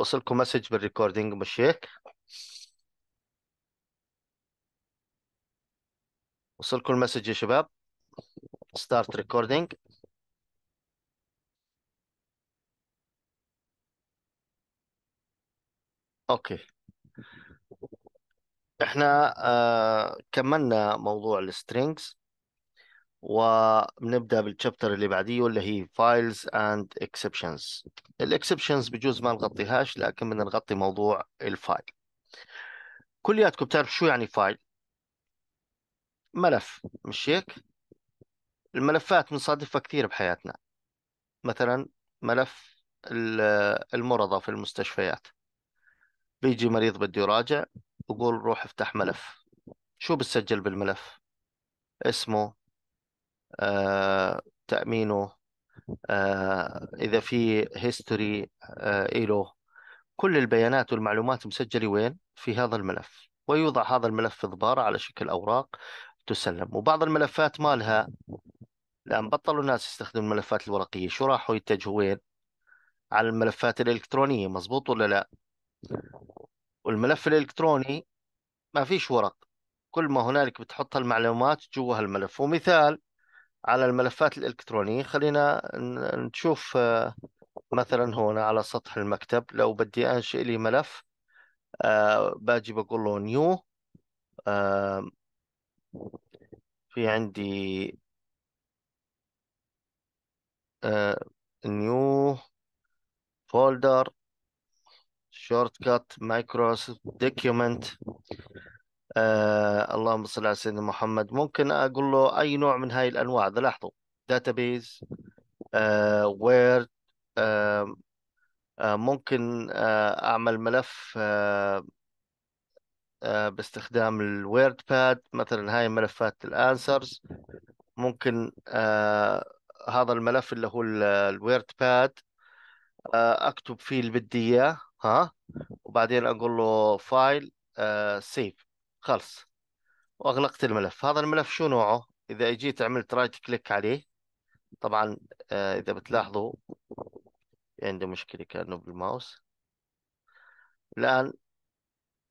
وصلكم مسج بالريكوردينج مش هيك وصلكم المسج يا شباب ستارت ريكوردينج اوكي احنا آه كملنا موضوع السترينجز ونبدا بالشابتر اللي بعديه واللي هي فايلز اند اكسبشنز الاكسبشنز بجوز ما نغطيهاش لكن بدنا نغطي موضوع الفايل كلياتكم بتعرفوا شو يعني فايل ملف مش هيك الملفات بنصادفها كثير بحياتنا مثلا ملف المرضى في المستشفيات بيجي مريض بده يراجع بقول روح افتح ملف شو بتسجل بالملف اسمه آه، تأمينه آه، إذا في هيستوري آه، إله كل البيانات والمعلومات مسجلة وين في هذا الملف ويوضع هذا الملف في ضبارة على شكل أوراق تسلم وبعض الملفات مالها لأن بطلوا الناس يستخدموا الملفات الورقية شو راحوا يتجهوا وين على الملفات الإلكترونية مزبوط ولا لا والملف الإلكتروني ما فيش ورق كل ما هنالك بتحط المعلومات جوا الملف ومثال على الملفات الإلكترونية خلينا نشوف آه، مثلا هنا على سطح المكتب لو بدي أنشئ لي ملف آه، باجي بقول له نيو آه، في عندي نيو فولدر شورت كات مايكروسوفت دوكيومنت آه اللهم صل على سيدنا محمد ممكن اقول له اي نوع من هاي الانواع ده لاحظوا داتابيز آه وورد آه ممكن آه اعمل ملف آه آه باستخدام الويرد باد مثلا هاي ملفات الانسرز ممكن آه هذا الملف اللي هو الويرد باد آه اكتب فيه اللي بدي اياه ها وبعدين اقول له فايل آه، سيف خلص واغلقت الملف هذا الملف شو نوعه اذا جيت عملت رايت كليك عليه طبعا آه، اذا بتلاحظوا عنده مشكله كانه بالماوس الان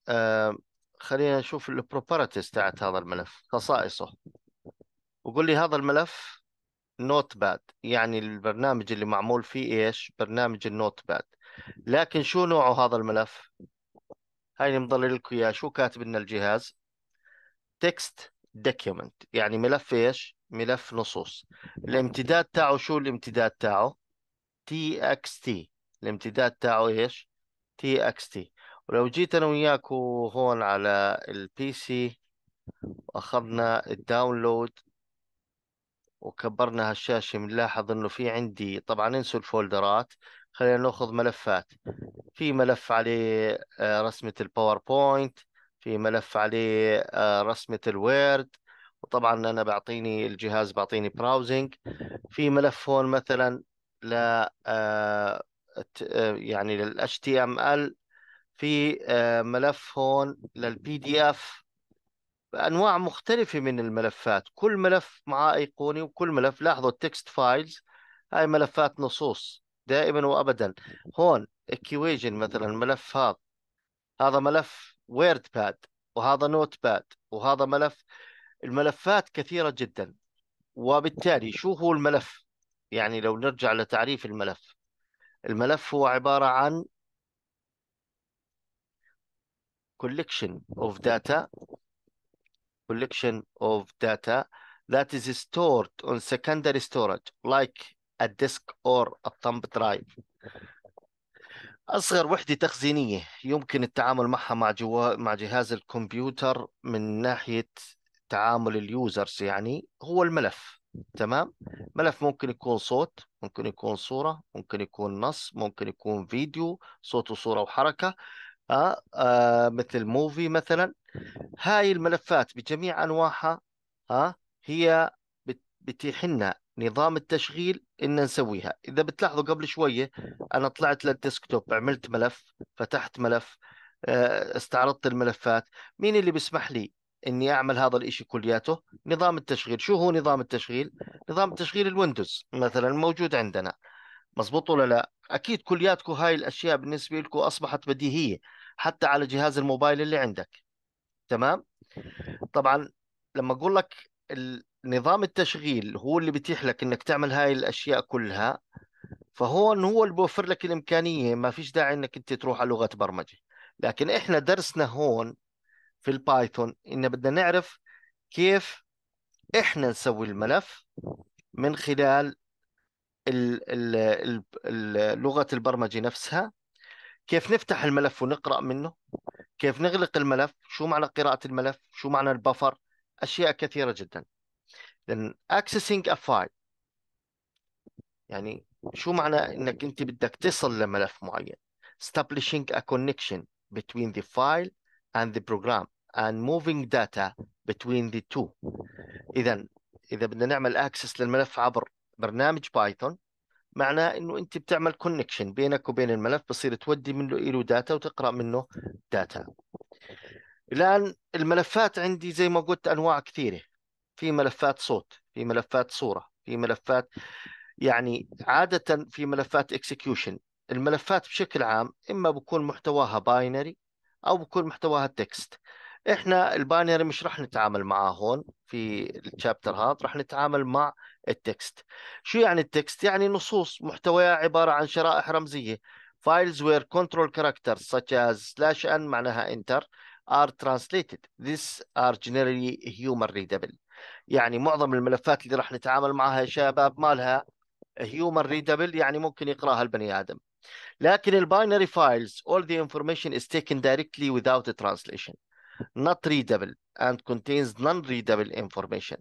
آه، خلينا نشوف البروبرتيز تاعت هذا الملف خصائصه وقول لي هذا الملف نوت باد يعني البرنامج اللي معمول فيه ايش برنامج النوت باد لكن شو نوعه هذا الملف هاي اللي مضلل لكم اياه شو كاتب لنا الجهاز تكست دوكيومنت يعني ملف ايش ملف نصوص الامتداد تاعه شو الامتداد تاعه تي اكس تي الامتداد تاعه ايش تي اكس تي ولو جيت انا وياك هون على البي سي واخذنا الداونلود وكبرنا هالشاشه بنلاحظ انه في عندي طبعا انسوا الفولدرات خلينا ناخذ ملفات في ملف عليه آه، رسمة الباوربوينت في ملف عليه آه، رسمة الوورد وطبعا انا بعطيني الجهاز بعطيني براوزنج في ملف هون مثلا ل آه، يعني لل HTML في ملف هون للبي دي اف انواع مختلفه من الملفات كل ملف مع ايقونه وكل ملف لاحظوا التكست فايلز هاي ملفات نصوص دائما وابدا هون اكويجن مثلا ملف هذا هذا ملف ويرد باد وهذا نوت باد وهذا ملف الملفات كثيرة جدا وبالتالي شو هو الملف يعني لو نرجع لتعريف الملف الملف هو عبارة عن collection of data collection of data that is stored on secondary storage like الديسك أور الثمب درايف أصغر وحدة تخزينية يمكن التعامل معها مع جوا... مع جهاز الكمبيوتر من ناحية تعامل اليوزرز يعني هو الملف تمام ملف ممكن يكون صوت ممكن يكون صورة ممكن يكون نص ممكن يكون فيديو صوت وصورة وحركة آه آه مثل موفي مثلا هاي الملفات بجميع أنواعها آه هي بتيح لنا نظام التشغيل ان نسويها اذا بتلاحظوا قبل شويه انا طلعت للديسكتوب عملت ملف فتحت ملف آه، استعرضت الملفات مين اللي بيسمح لي اني اعمل هذا الاشي كلياته نظام التشغيل شو هو نظام التشغيل نظام التشغيل الويندوز مثلا موجود عندنا مزبوط ولا لا اكيد كلياتكم هاي الاشياء بالنسبه لكم اصبحت بديهيه حتى على جهاز الموبايل اللي عندك تمام طبعا لما اقول لك نظام التشغيل هو اللي بيتيح لك انك تعمل هاي الاشياء كلها فهون هو اللي بيوفر لك الامكانيه ما فيش داعي انك انت تروح على لغه برمجه لكن احنا درسنا هون في البايثون ان بدنا نعرف كيف احنا نسوي الملف من خلال لغه البرمجه نفسها كيف نفتح الملف ونقرا منه كيف نغلق الملف شو معنى قراءه الملف شو معنى البفر اشياء كثيره جدا then accessing a file يعني شو معنى انك انت بدك تصل لملف معين establishing a connection between the file and the program and moving data between the two اذا اذا بدنا نعمل اكسس للملف عبر برنامج بايثون معناه انه انت بتعمل كونكشن بينك وبين الملف بصير تودي منه له داتا وتقرا منه داتا الان الملفات عندي زي ما قلت انواع كثيره في ملفات صوت في ملفات صوره في ملفات يعني عاده في ملفات اكسكيوشن الملفات بشكل عام اما بكون محتواها باينري او بكون محتواها تكست احنا الباينري مش راح نتعامل معاه هون في الشابتر هذا راح نتعامل مع التكست شو يعني التكست يعني نصوص محتواها عباره عن شرائح رمزيه files where control characters such as slash n معناها enter are translated these are generally human readable يعني معظم الملفات اللي راح نتعامل معها يا شباب ما لها هيومن ريدبل يعني ممكن يقراها البني ادم لكن الباينري فايلز all the information is taken directly without a translation not readable and contains non-readable information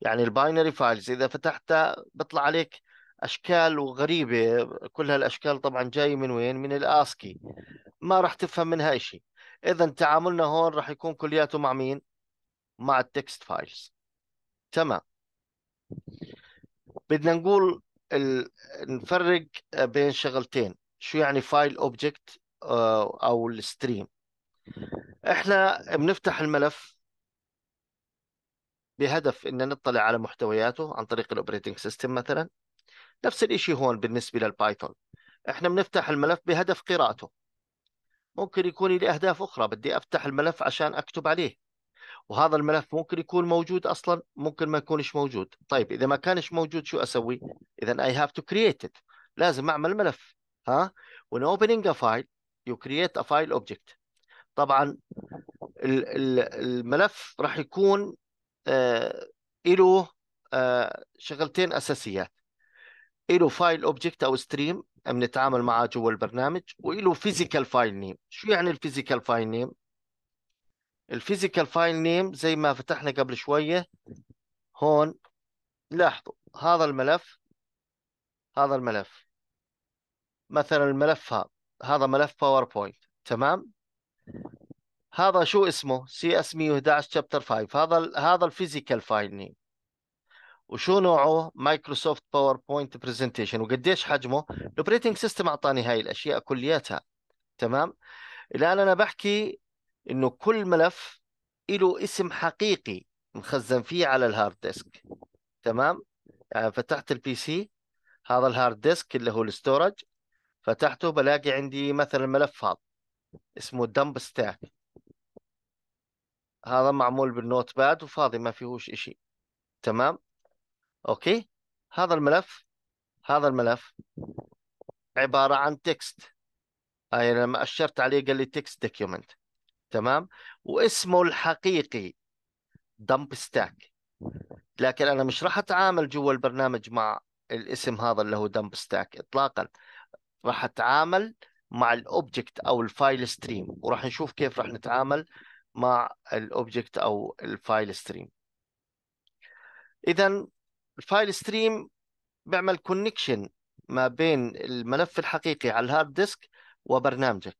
يعني الباينري فايلز اذا فتحتها بيطلع عليك اشكال وغريبه كل هالاشكال طبعا جايه من وين من الاسكي ما راح تفهم منها شيء اذا تعاملنا هون راح يكون كلياته مع مين مع التكست فايلز تمام بدنا نقول ال... نفرق بين شغلتين شو يعني فايل اوبجكت آه، او الستريم احنا بنفتح الملف بهدف ان نطلع على محتوياته عن طريق الاوبريتنج سيستم مثلا نفس الشيء هون بالنسبه للبايثون احنا بنفتح الملف بهدف قراءته ممكن يكون لي اهداف اخرى بدي افتح الملف عشان اكتب عليه وهذا الملف ممكن يكون موجود اصلا ممكن ما يكونش موجود طيب اذا ما كانش موجود شو اسوي اذا اي هاف تو كرييت ات لازم اعمل ملف ها وان اوبننج ا فايل يو كرييت ا فايل اوبجكت طبعا الملف راح يكون آه، له آه، شغلتين اساسيات له فايل اوبجكت او ستريم بنتعامل معاه جوا البرنامج وله فيزيكال فايل نيم شو يعني الفيزيكال فايل نيم الفيزيكال فايل نيم زي ما فتحنا قبل شويه هون لاحظوا هذا الملف هذا الملف مثلا الملف هذا هذا ملف باوربوينت تمام هذا شو اسمه سي اس 111 شابتر 5 هذا الـ هذا الفيزيكال فايل نيم وشو نوعه مايكروسوفت باوربوينت برزنتيشن وقديش حجمه الاوبريتنج سيستم اعطاني هاي الاشياء كلياتها تمام الان انا بحكي انه كل ملف له اسم حقيقي مخزن فيه على الهارد ديسك تمام يعني فتحت البي سي هذا الهارد ديسك اللي هو الاستورج فتحته بلاقي عندي مثلا ملف فاض اسمه دمب ستاك هذا معمول بالنوت باد وفاضي ما فيهوش اشي تمام اوكي هذا الملف هذا الملف عبارة عن تكست أي آه، يعني لما أشرت عليه قال لي تكست دوكيومنت تمام واسمه الحقيقي دمب ستاك لكن انا مش راح اتعامل جوا البرنامج مع الاسم هذا اللي هو دمب ستاك اطلاقا راح اتعامل مع الاوبجكت او الفايل ستريم وراح نشوف كيف راح نتعامل مع الاوبجكت او الفايل ستريم اذا الفايل ستريم بيعمل كونكشن ما بين الملف الحقيقي على الهارد ديسك وبرنامجك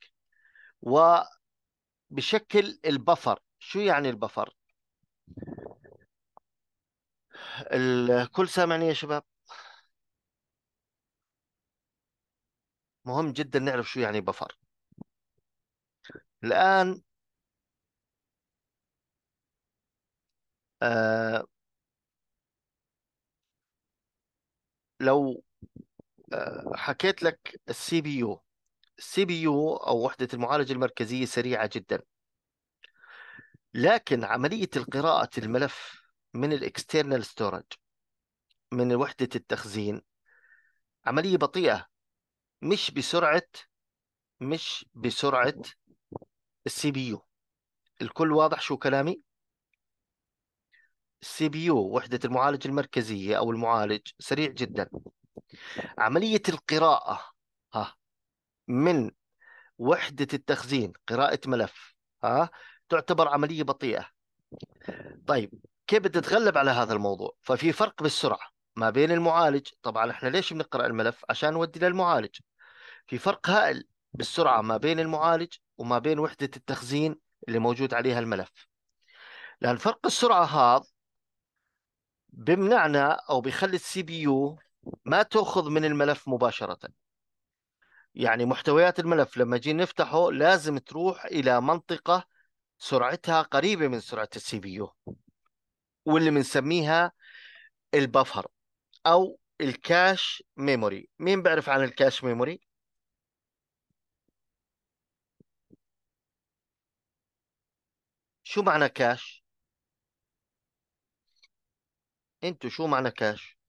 بشكل البفر شو يعني البفر الكل سامعني يا شباب مهم جدا نعرف شو يعني بفر الآن آه لو آه حكيت لك السي بي يو سي بي يو او وحده المعالجه المركزيه سريعه جدا لكن عمليه قراءه الملف من الاكسترنال ستورج من وحده التخزين عمليه بطيئه مش بسرعه مش بسرعه السي بي يو الكل واضح شو كلامي السي بي يو وحده المعالج المركزيه او المعالج سريع جدا عمليه القراءه ها من وحدة التخزين قراءة ملف ها تعتبر عملية بطيئة طيب كيف بتتغلب على هذا الموضوع ففي فرق بالسرعة ما بين المعالج طبعا احنا ليش بنقرأ الملف عشان نودي للمعالج في فرق هائل بالسرعة ما بين المعالج وما بين وحدة التخزين اللي موجود عليها الملف لأن فرق السرعة هذا بمنعنا أو بيخلي السي بي يو ما تأخذ من الملف مباشرة يعني محتويات الملف لما جينا نفتحه لازم تروح الى منطقه سرعتها قريبه من سرعه السي بي يو واللي بنسميها البفر او الكاش ميموري مين بيعرف عن الكاش ميموري شو معنى كاش انتو شو معنى كاش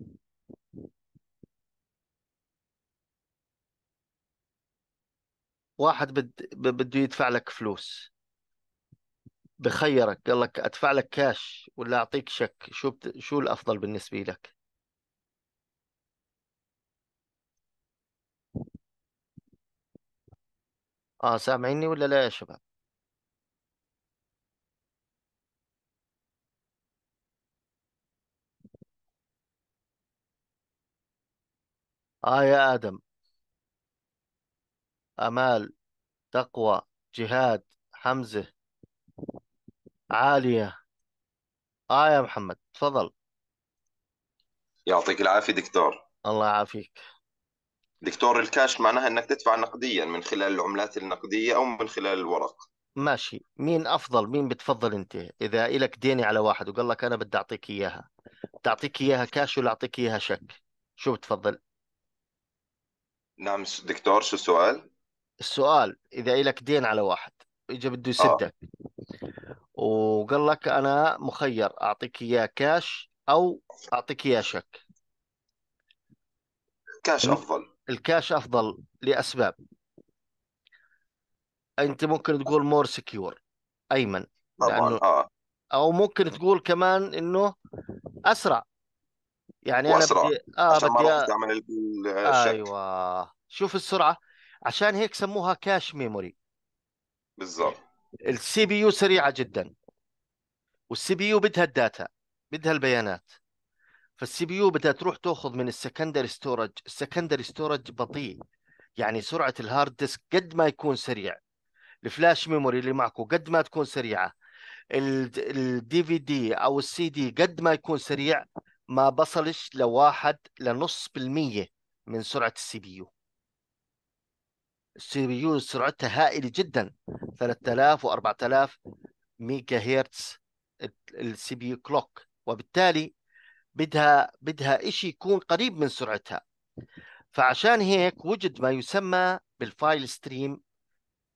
واحد بد... بده يدفع لك فلوس بخيرك قال لك ادفع لك كاش ولا اعطيك شك شو بت... شو الافضل بالنسبه لك اه سامعيني ولا لا يا شباب اه يا ادم أمال تقوى جهاد حمزة عالية آه يا محمد تفضل يعطيك العافية دكتور الله يعافيك دكتور الكاش معناها أنك تدفع نقديا من خلال العملات النقدية أو من خلال الورق ماشي مين أفضل مين بتفضل أنت إذا إلك ديني على واحد وقال لك أنا بدي أعطيك إياها تعطيك إياها كاش ولا أعطيك إياها شك شو بتفضل نعم دكتور شو السؤال السؤال اذا لك دين على واحد اجى بده يسدك آه. وقال لك انا مخير اعطيك اياه كاش او اعطيك اياه شك كاش افضل الكاش افضل لاسباب انت ممكن تقول مور سكيور ايمن طبعا آه. او ممكن تقول كمان انه اسرع يعني انا بدي اه بدي أ... من آه، الشك. ايوه شوف السرعه عشان هيك سموها كاش ميموري بالظبط السي بي يو سريعه جدا والسي بي يو بدها الداتا بدها البيانات فالسي بي يو بدها تروح تاخذ من السكندري ستورج السكندري ستورج بطيء يعني سرعه الهارد ديسك قد ما يكون سريع الفلاش ميموري اللي معكم قد ما تكون سريعه الدي في دي او السي دي قد ما يكون سريع ما بصلش لواحد لنص بالمية من سرعة السي بي يو السي سرعتها هائله جدا 3000 و4000 ميجا هرتز السي بي يو كلوك وبالتالي بدها بدها شيء يكون قريب من سرعتها فعشان هيك وجد ما يسمى بالفايل ستريم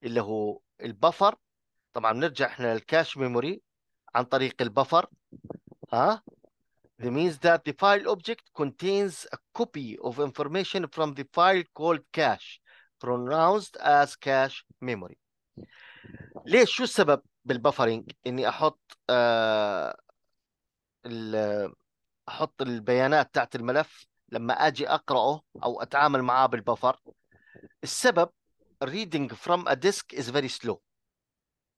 اللي هو البفر طبعا بنرجع احنا للكاش ميموري عن طريق البفر ها The means that the file object contains a copy of information from the file called cache pronounced as cache memory ليش شو السبب بالبفرنج اني احط آه احط البيانات تحت الملف لما اجي اقراه او اتعامل معاه بالبفر السبب reading from a disk is very slow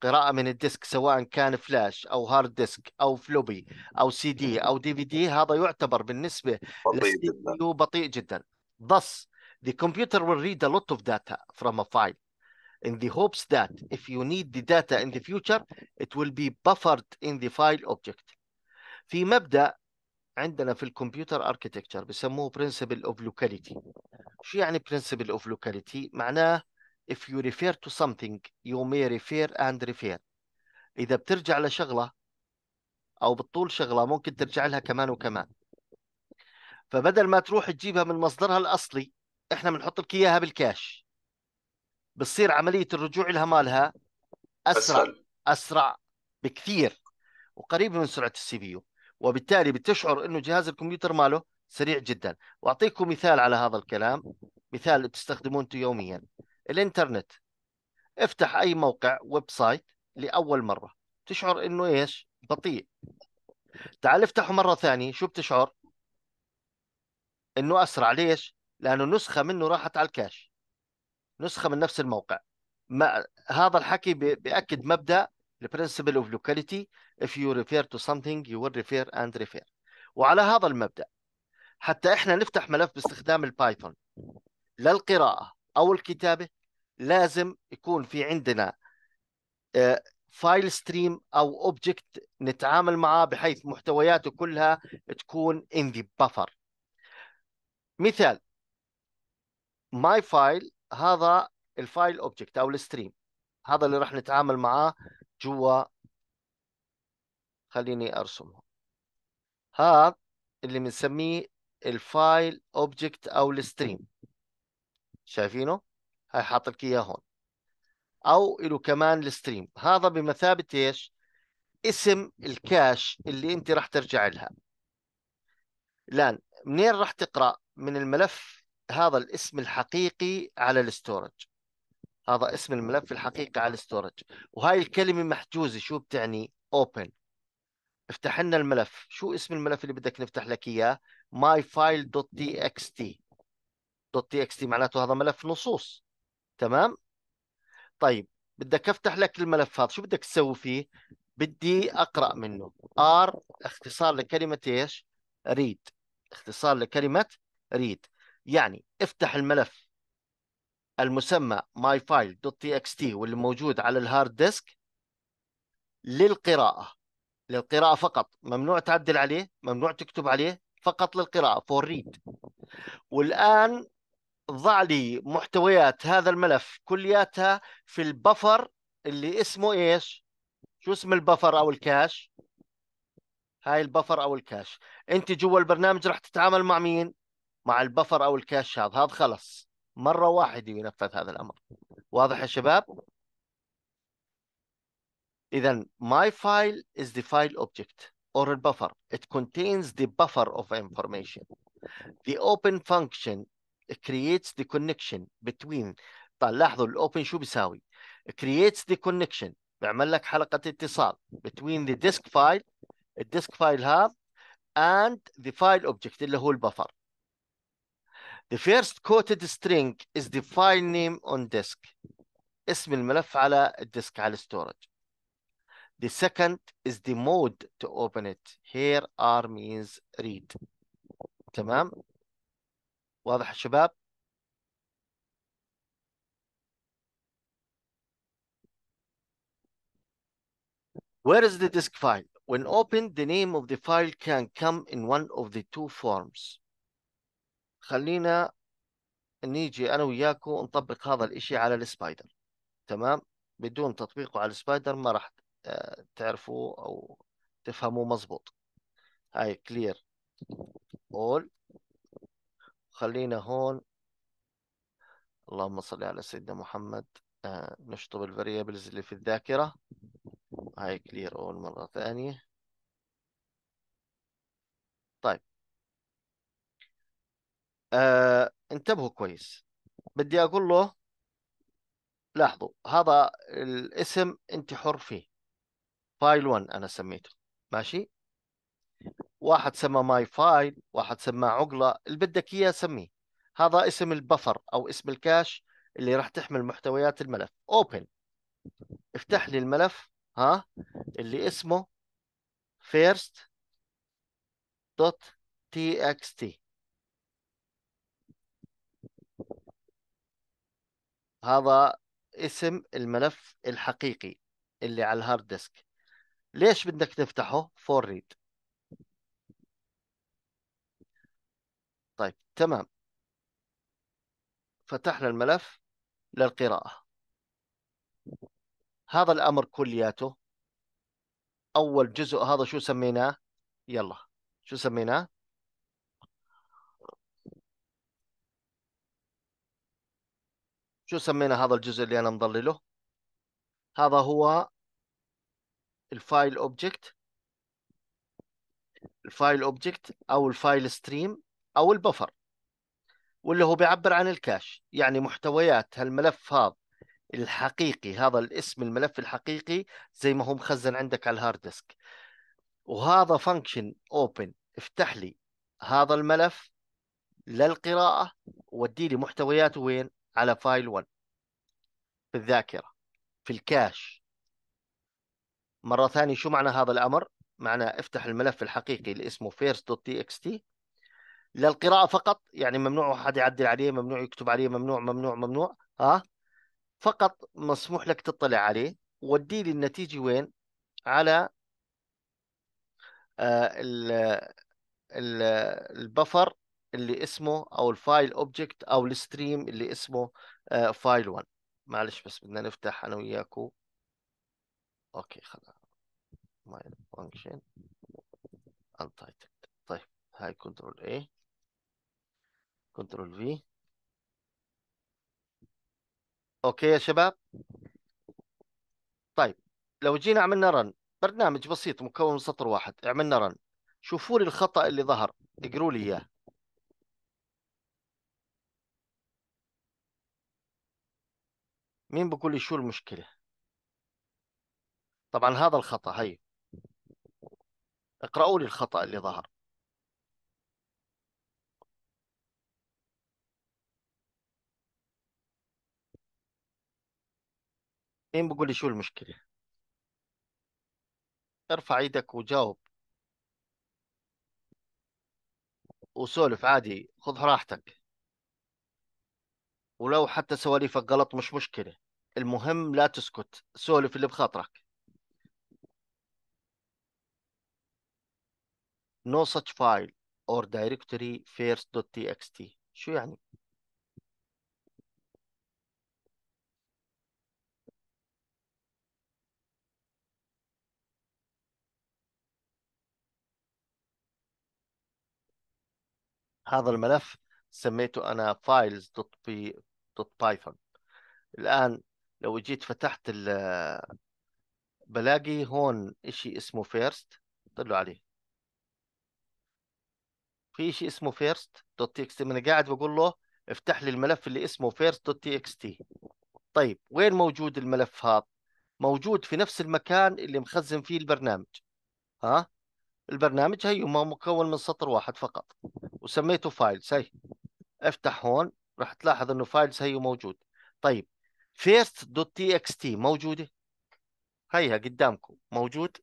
قراءة من الديسك سواء كان فلاش أو هارد ديسك أو فلوبي أو سي دي أو دي في دي هذا يعتبر بالنسبة بطيء جدا بطيء جدا thus The computer will read a lot of data from a file in the hopes that if you need the data in the future, it will be buffered in the file object. في مبدأ عندنا في الكمبيوتر اركيتكتشر بسموه principle of locality. شو يعني principle of locality؟ معناه if you refer to something you may refer and refer. إذا بترجع لشغلة أو بتطول شغلة ممكن ترجع لها كمان وكمان. فبدل ما تروح تجيبها من مصدرها الأصلي احنا بنحط لك اياها بالكاش بتصير عمليه الرجوع لها مالها اسرع أسهل. اسرع بكثير وقريبه من سرعه السي بي يو وبالتالي بتشعر انه جهاز الكمبيوتر ماله سريع جدا واعطيكم مثال على هذا الكلام مثال تستخدمونه انتم يوميا الانترنت افتح اي موقع ويب سايت لاول مره تشعر انه ايش بطيء تعال افتحه مره ثانيه شو بتشعر انه اسرع ليش لانه نسخه منه راحت على الكاش نسخه من نفس الموقع ما هذا الحكي بياكد مبدا البرنسبل اوف لوكاليتي اف if you refer to something you will refer and refer وعلى هذا المبدا حتى احنا نفتح ملف باستخدام البايثون للقراءه او الكتابه لازم يكون في عندنا فايل آه، ستريم او اوبجكت نتعامل معاه بحيث محتوياته كلها تكون in the buffer مثال ماي فايل هذا الفايل اوبجكت او الستريم هذا اللي راح نتعامل معاه جوا خليني ارسمه هذا اللي بنسميه الفايل اوبجكت او الستريم شايفينه هاي حاط لك اياه هون او له كمان الستريم هذا بمثابه ايش اسم الكاش اللي انت راح ترجع لها الان منين راح تقرا من الملف هذا الاسم الحقيقي على الاستورج هذا اسم الملف الحقيقي على الاستورج وهاي الكلمه محجوزه شو بتعني اوبن افتح لنا الملف شو اسم الملف اللي بدك نفتح لك اياه myfile.txt .txt معناته هذا ملف نصوص تمام طيب بدك افتح لك الملف هذا شو بدك تسوي فيه بدي اقرا منه r اختصار لكلمه ايش read اختصار لكلمه read يعني افتح الملف المسمى myfile.txt واللي موجود على الهارد ديسك للقراءة للقراءة فقط ممنوع تعدل عليه ممنوع تكتب عليه فقط للقراءة for read والآن ضع لي محتويات هذا الملف كلياتها في البفر اللي اسمه ايش شو اسم البفر او الكاش هاي البفر او الكاش انت جوا البرنامج راح تتعامل مع مين مع البفر او الكاشاط هذا هذا خلص مره واحده ينفذ هذا الامر واضح يا شباب اذا my file is the file object or a buffer it contains the buffer of information the open function creates the connection between طيب لاحظوا الاوبن شو بيساوي creates the connection بيعمل لك حلقه اتصال between the disk file الديسك فايل هذا and the file object اللي هو البفر The first quoted string is the file name on disk. اسم الملف على الديسك على storage. The second is the mode to open it. Here R means read. تمام؟ واضح شباب؟ Where is the disk file? When opened, the name of the file can come in one of the two forms. خلينا نيجي انا وياكو نطبق هذا الاشي على السبايدر تمام بدون تطبيقه على السبايدر ما راح آه، تعرفوا او تفهموا مزبوط هاي كلير اول خلينا هون اللهم صل على سيدنا محمد آه نشطب الفاريبلز اللي في الذاكرة هاي كلير اول مرة ثانية طيب آه انتبهوا كويس بدي اقول له لاحظوا هذا الاسم انت حر فيه فايل 1 انا سميته ماشي واحد سمى ماي فايل واحد سماه عقله اللي بدك اياه سميه هذا اسم البفر او اسم الكاش اللي راح تحمل محتويات الملف اوبن افتح لي الملف ها اللي اسمه first.txt هذا اسم الملف الحقيقي اللي على الهارد ديسك ليش بدك تفتحه فور ريد طيب تمام فتحنا الملف للقراءة هذا الأمر كلياته أول جزء هذا شو سميناه يلا شو سميناه شو سمينا هذا الجزء اللي انا مضلله هذا هو الفايل اوبجكت الفايل اوبجكت او الفايل ستريم او البفر واللي هو بيعبر عن الكاش يعني محتويات هالملف هذا الحقيقي هذا الاسم الملف الحقيقي زي ما هو مخزن عندك على الهارد ديسك وهذا فانكشن اوبن افتح لي هذا الملف للقراءة ودي لي محتوياته وين على فايل 1 في الذاكرة في الكاش مرة ثانية شو معنى هذا الأمر؟ معنى افتح الملف الحقيقي اللي اسمه first.txt للقراءة فقط يعني ممنوع أحد يعدل عليه ممنوع يكتب عليه ممنوع ممنوع ممنوع ها فقط مسموح لك تطلع عليه ودي لي النتيجة وين؟ على آه، ال البفر اللي اسمه او الفايل اوبجكت او الستريم اللي اسمه فايل آه، 1 معلش بس بدنا نفتح انا وياكو اوكي خلينا ماي فانكشن انتايتد طيب هاي كنترول اي كنترول في اوكي يا شباب طيب لو جينا عملنا رن برنامج بسيط مكون من سطر واحد عملنا رن شوفوا لي الخطأ اللي ظهر اقروا لي اياه مين بقول لي شو المشكلة طبعا هذا الخطأ هي اقرأوا لي الخطأ اللي ظهر مين بقول لي شو المشكلة ارفع ايدك وجاوب وسولف عادي خذ راحتك ولو حتى سواليفك غلط مش مشكله المهم لا تسكت سولف اللي بخاطرك no such file or directory first.txt شو يعني هذا الملف سميته أنا files.py دوت بايثون الآن لو جيت فتحت بلاقي هون إشي اسمه فيرست طلعوا عليه في شيء اسمه فيرست دوت تي اكس تي انا قاعد بقول له افتح لي الملف اللي اسمه فيرست دوت تي اكس تي طيب وين موجود الملف هذا موجود في نفس المكان اللي مخزن فيه البرنامج ها البرنامج هي مكون من سطر واحد فقط وسميته فايل هي افتح هون راح تلاحظ انه فايلز هي موجود طيب فيرست دوت تي اكس تي موجوده هيها قدامكم موجود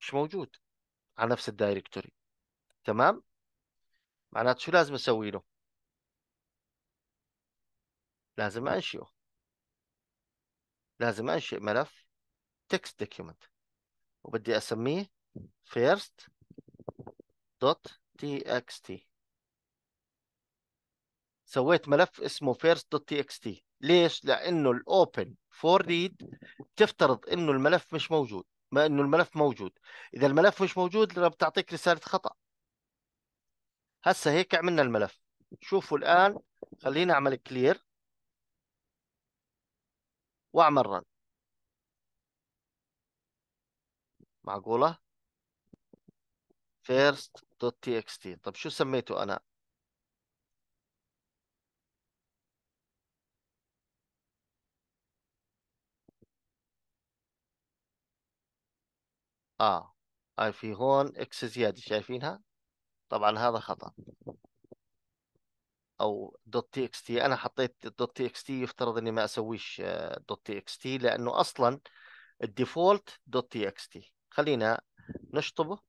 مش موجود على نفس الدايركتوري تمام معناته شو لازم اسوي له لازم انشئه لازم انشئ ملف تكست دوكيومنت وبدي اسميه first.txt سويت ملف اسمه first.txt ليش؟ لانه الاوبن فور ريد تفترض انه الملف مش موجود ما انه الملف موجود اذا الملف مش موجود بتعطيك رساله خطا هسه هيك عملنا الملف شوفوا الان خليني اعمل كلير واعمل رن معقوله first.txt طب شو سميته انا اه اي في هون اكس زيادة شايفينها طبعا هذا خطأ او دوت تي اكس تي انا حطيت دوت تي اكس تي يفترض اني ما اسويش آه، دوت تي اكس تي لانه اصلا الديفولت دوت تي اكس تي خلينا نشطبه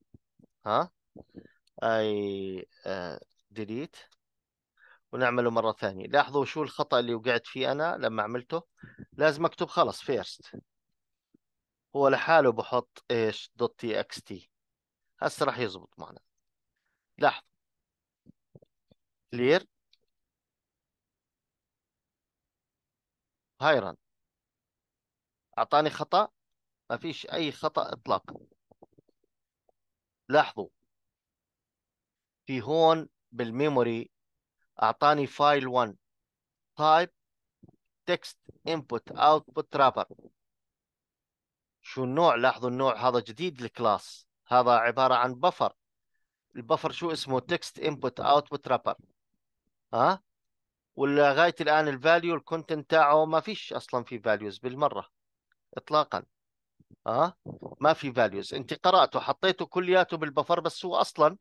ها اي ديليت آه، ونعمله مرة ثانية لاحظوا شو الخطأ اللي وقعت فيه أنا لما عملته لازم أكتب خلص فيرست هو لحاله بحط ايش دوت تي اكس تي هسه راح يزبط معنا لحظه كلير هاي رن اعطاني خطا ما فيش اي خطا اطلاقا لاحظوا في هون بالميموري اعطاني فايل 1 تايب تكست انبوت اوتبوت رابر شو النوع لاحظوا النوع هذا جديد للكلاس هذا عباره عن بفر البفر شو اسمه تكست انبوت اوتبوت رابر ها ولغايه الان الفاليو الكونتنت تاعه ما فيش اصلا في فاليوز بالمره اطلاقا ها ما في فاليوز انت قراته حطيته كلياته بالبفر بس هو اصلا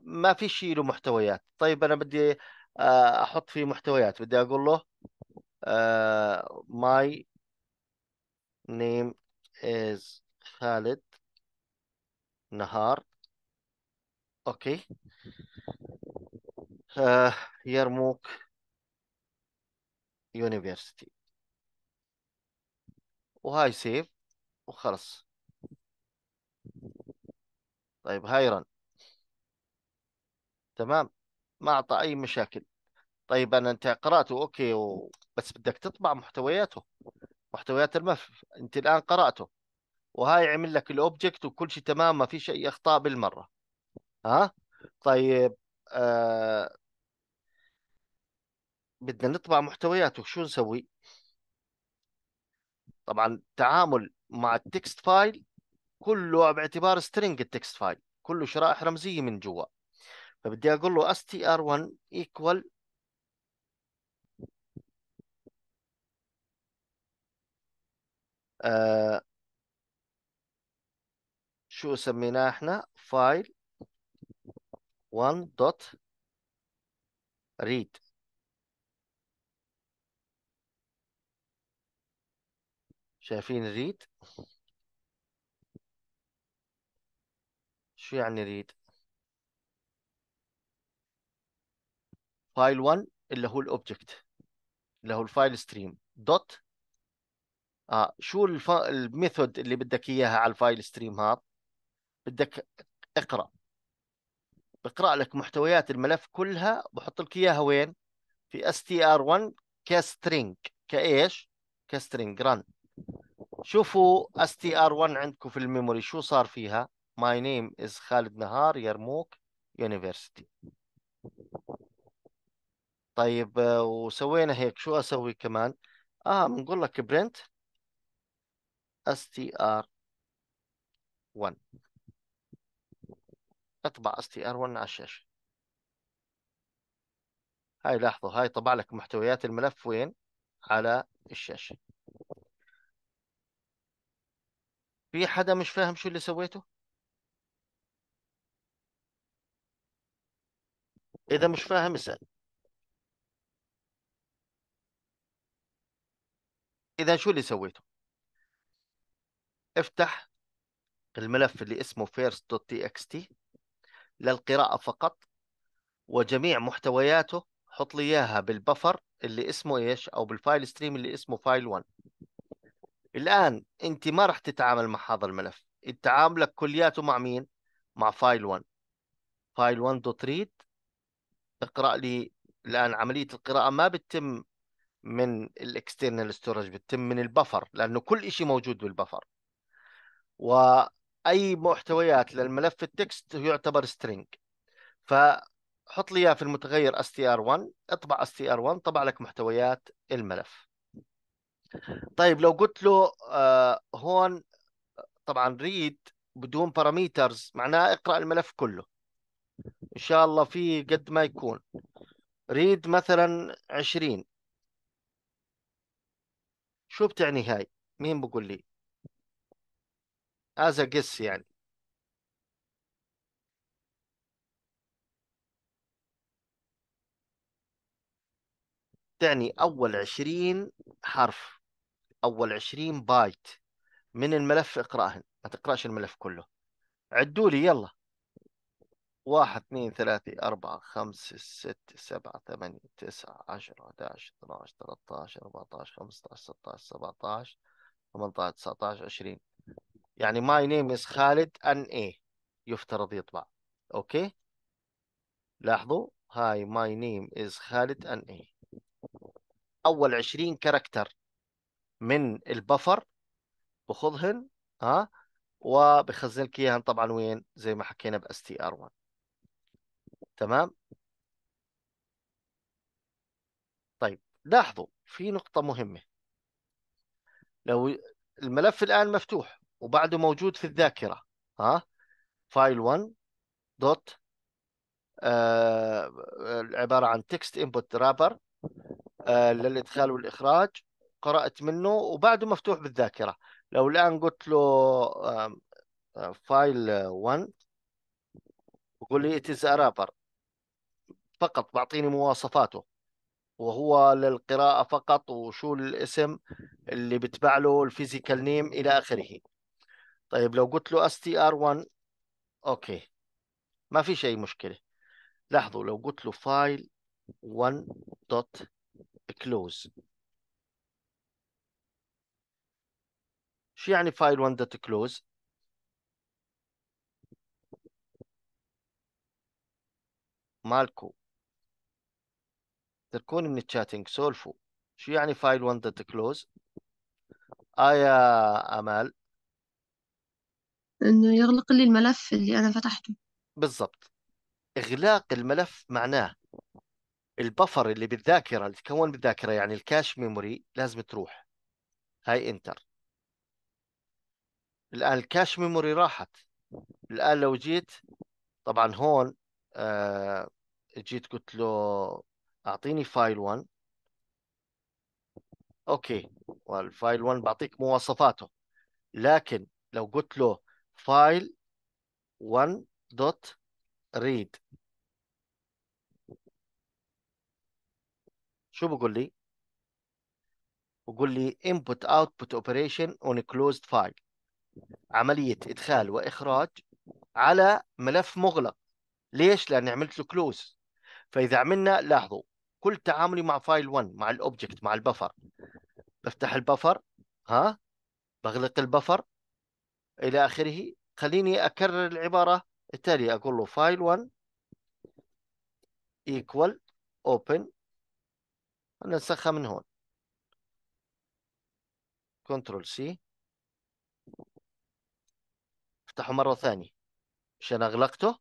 ما في شيء له محتويات طيب انا بدي آه، احط فيه محتويات بدي اقول له ماي آه، نيم is خالد نهار اوكي آه، يرموك يونيفرستي وهاي سيف وخلص طيب هاي رن تمام ما اعطى اي مشاكل طيب انا انت قراته اوكي و... بس بدك تطبع محتوياته محتويات الملف انت الان قراته وهاي عمل لك الاوبجكت وكل شيء تمام ما في شيء اخطاء بالمره ها طيب آه... بدنا نطبع محتويات وشو نسوي طبعا التعامل مع التكست فايل كله باعتبار سترينج التكست فايل كله شرائح رمزيه من جوا فبدي اقول له str1 equal آه، شو سميناه احنا فايل 1 شايفين read شو يعني read file 1 اللي هو الاوبجكت اللي هو الفايل ستريم دوت آه شو الف... الميثود اللي بدك اياها على الفايل ستريم هاب بدك اقرا بقرا لك محتويات الملف كلها بحط لك اياها وين في اس تي ار 1 كسترينج كايش كسترينج رن شوفوا اس تي ار 1 عندكم في الميموري شو صار فيها ماي نيم از خالد نهار يرموك يونيفرسيتي طيب آه، وسوينا هيك شو اسوي كمان اه بنقول لك برنت str1 اطبع str1 على الشاشة هاي لاحظوا هاي طبع لك محتويات الملف وين على الشاشة في حدا مش فاهم شو اللي سويته إذا مش فاهم اسأل إذا شو اللي سويته افتح الملف اللي اسمه first.txt للقراءة فقط وجميع محتوياته حط لي اياها بالبفر اللي اسمه ايش او بالفايل ستريم اللي اسمه فايل 1 الان انت ما راح تتعامل مع هذا الملف انت عاملك كلياته مع مين مع فايل 1 فايل 1 دوت ريد اقرا لي الان عمليه القراءه ما بتتم من الاكسترنال ستورج بتتم من البفر لانه كل شيء موجود بالبفر واي محتويات للملف التكست يعتبر سترينج فحط لي اياه في المتغير str1 اطبع str1 طبع لك محتويات الملف طيب لو قلت له آه، هون طبعا ريد بدون باراميترز معناه اقرا الملف كله ان شاء الله في قد ما يكون ريد مثلا 20 شو بتعني هاي مين بقول لي از جس يعني تعني أول عشرين حرف أول عشرين بايت من الملف اقرأهن ما تقرأش الملف كله عدوا لي يلا واحد اثنين ثلاثة أربعة خمسة ستة سبعة ثمانية تسعة عشرة عشر اثنا عشر ثلاثة عشر أربعة عشر خمسة عشر ستة عشر سبعة عشر ثمانية عشر تسعة عشر عشرين يعني ماي نيم از خالد ان اي يفترض يطبع اوكي لاحظوا هاي ماي نيم از خالد ان اي اول 20 كاركتر من البفر بخذهن ها وبخزن لك اياهم طبعا وين زي ما حكينا باس تي ار 1 تمام طيب لاحظوا في نقطة مهمة لو الملف الآن مفتوح وبعده موجود في الذاكره ها فايل 1 دوت آه، عباره عن تكست انبوت رابر للادخال والاخراج قرات منه وبعده مفتوح بالذاكره لو الان قلت له آه، فايل 1 وقول لي it is a wrapper فقط بعطيني مواصفاته وهو للقراءة فقط وشو الاسم اللي بتبع له الفيزيكال نيم إلى آخره طيب لو قلت له اس تي ار 1 اوكي ما في شيء مشكله لاحظوا لو قلت له فايل 1 دوت كلوز شو يعني فايل 1 دوت كلوز مالكو تركوني من الشاتنج سولفوا شو يعني فايل 1 دوت كلوز آه يا أمال إنه يغلق لي الملف اللي أنا فتحته بالضبط إغلاق الملف معناه البفر اللي بالذاكرة اللي تكون بالذاكرة يعني الكاش ميموري لازم تروح هاي انتر الآن الكاش ميموري راحت الآن لو جيت طبعا هون آه جيت قلت له أعطيني فايل 1 أوكي والفايل 1 بعطيك مواصفاته لكن لو قلت له file one dot read شو بقول لي بقول لي input output operation on closed file عملية إدخال وإخراج على ملف مغلق ليش؟ لأني عملت له كلوز فإذا عملنا لاحظوا كل تعاملي مع فايل 1 مع الأوبجكت مع البفر بفتح البفر ها بغلق البفر الى اخره خليني اكرر العباره التاليه اقول له فايل 1 ايكوال اوبن ننسخها من هون كنترول سي افتحه مره ثانيه عشان اغلقته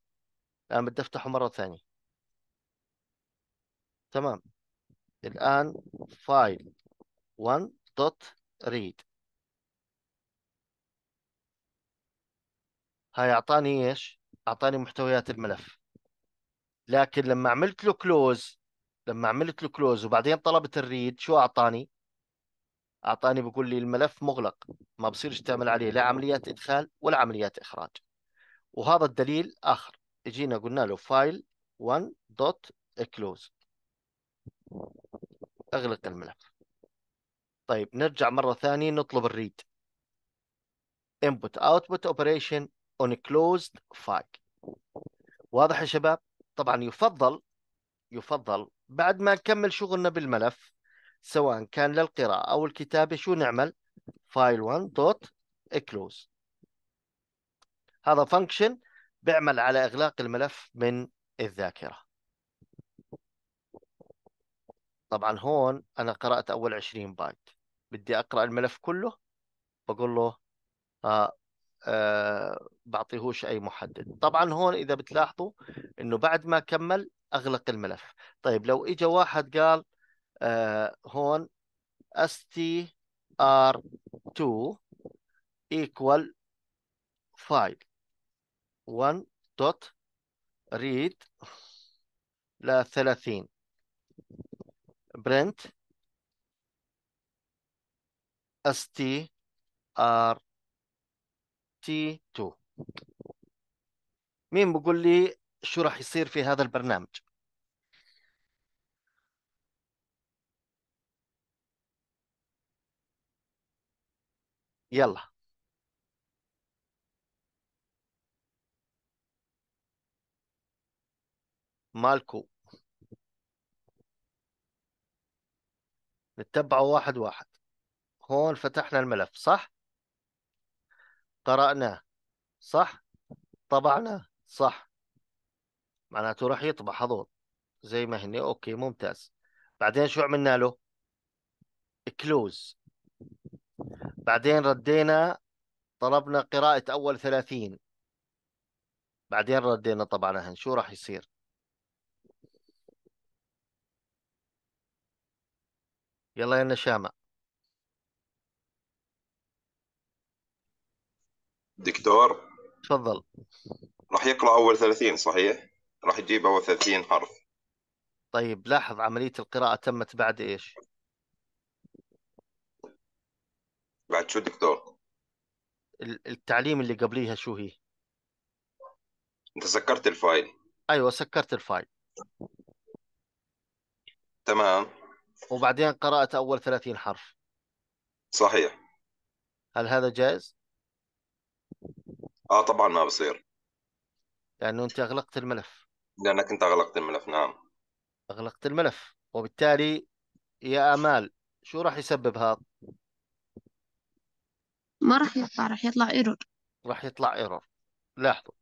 الان بدي افتحه مره ثانيه تمام الان فايل 1 دوت ريد هاي اعطاني ايش؟ اعطاني محتويات الملف لكن لما عملت له كلوز لما عملت له كلوز وبعدين طلبت الريد شو اعطاني؟ اعطاني بقول لي الملف مغلق ما بصيرش تعمل عليه لا عمليات ادخال ولا عمليات اخراج وهذا الدليل اخر اجينا قلنا له فايل 1 دوت كلوز اغلق الملف طيب نرجع مره ثانيه نطلب الريد input output operation on closed file واضح يا شباب طبعا يفضل يفضل بعد ما نكمل شغلنا بالملف سواء كان للقراءة أو الكتابة شو نعمل file one dot close هذا function بيعمل على إغلاق الملف من الذاكرة طبعا هون أنا قرأت أول 20 بايت بدي أقرأ الملف كله بقول له آه، آه، بعطيهوش اي محدد طبعا هون اذا بتلاحظوا انه بعد ما كمل اغلق الملف طيب لو اجى واحد قال آه، هون str2 equal file 1 dot read ل 30 print str t مين بقول لي شو راح يصير في هذا البرنامج يلا مالكو نتبعه واحد واحد هون فتحنا الملف صح قرأناه صح طبعناه صح معناته راح يطبع هذول زي ما هني اوكي ممتاز بعدين شو عملنا له كلوز بعدين ردينا طلبنا قراءة أول ثلاثين بعدين ردينا طبعا شو راح يصير يلا يا نشامة دكتور تفضل راح يقرأ أول 30 صحيح؟ راح يجيب أول 30 حرف طيب لاحظ عملية القراءة تمت بعد إيش؟ بعد شو دكتور؟ التعليم اللي قبليها شو هي؟ أنت سكرت الفايل أيوه سكرت الفايل تمام وبعدين قرأت أول 30 حرف صحيح هل هذا جائز؟ اه طبعا ما بصير لأنه أنت أغلقت الملف لانك انت اغلقت الملف نعم أغلقت الملف وبالتالي يا آمال شو راح يسبب هذا؟ ما راح يطلع راح يطلع ايرور راح يطلع ايرور لاحظوا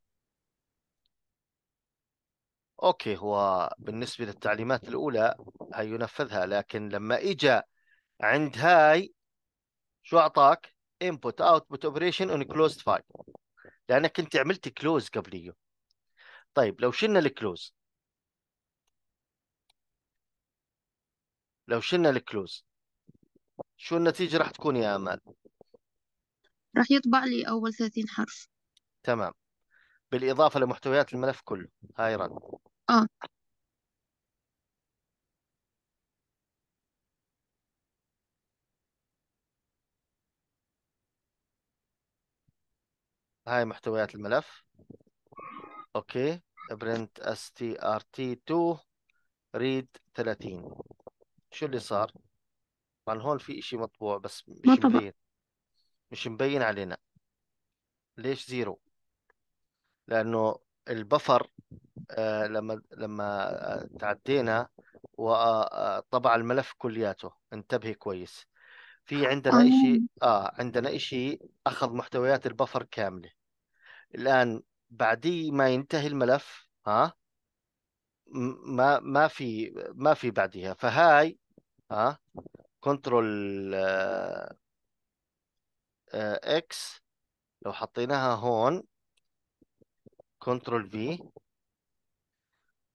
اوكي هو بالنسبة للتعليمات الأولى هي ينفذها لكن لما إجا عند هاي شو أعطاك؟ input output operation on closed file لانك انت عملت كلوز قبليه طيب لو شلنا الكلوز لو شلنا الكلوز شو النتيجه راح تكون يا امال راح يطبع لي اول 30 حرف تمام بالاضافه لمحتويات الملف كله هاي رن اه هاي محتويات الملف اوكي برنت اس تي ار تي 2 ريد 30 شو اللي صار؟ طبعا هون في اشي مطبوع بس مش مطبع. مبين مش مبين علينا ليش زيرو؟ لانه البفر آه لما لما آه، تعدينا وطبع آه، آه، الملف كلياته انتبهي كويس في عندنا آه. شيء اه عندنا شيء اخذ محتويات البفر كامله الان بعدي ما ينتهي الملف ها ما ما في ما في بعدها فهاي ها كنترول آه، آه، اكس لو حطيناها هون كنترول في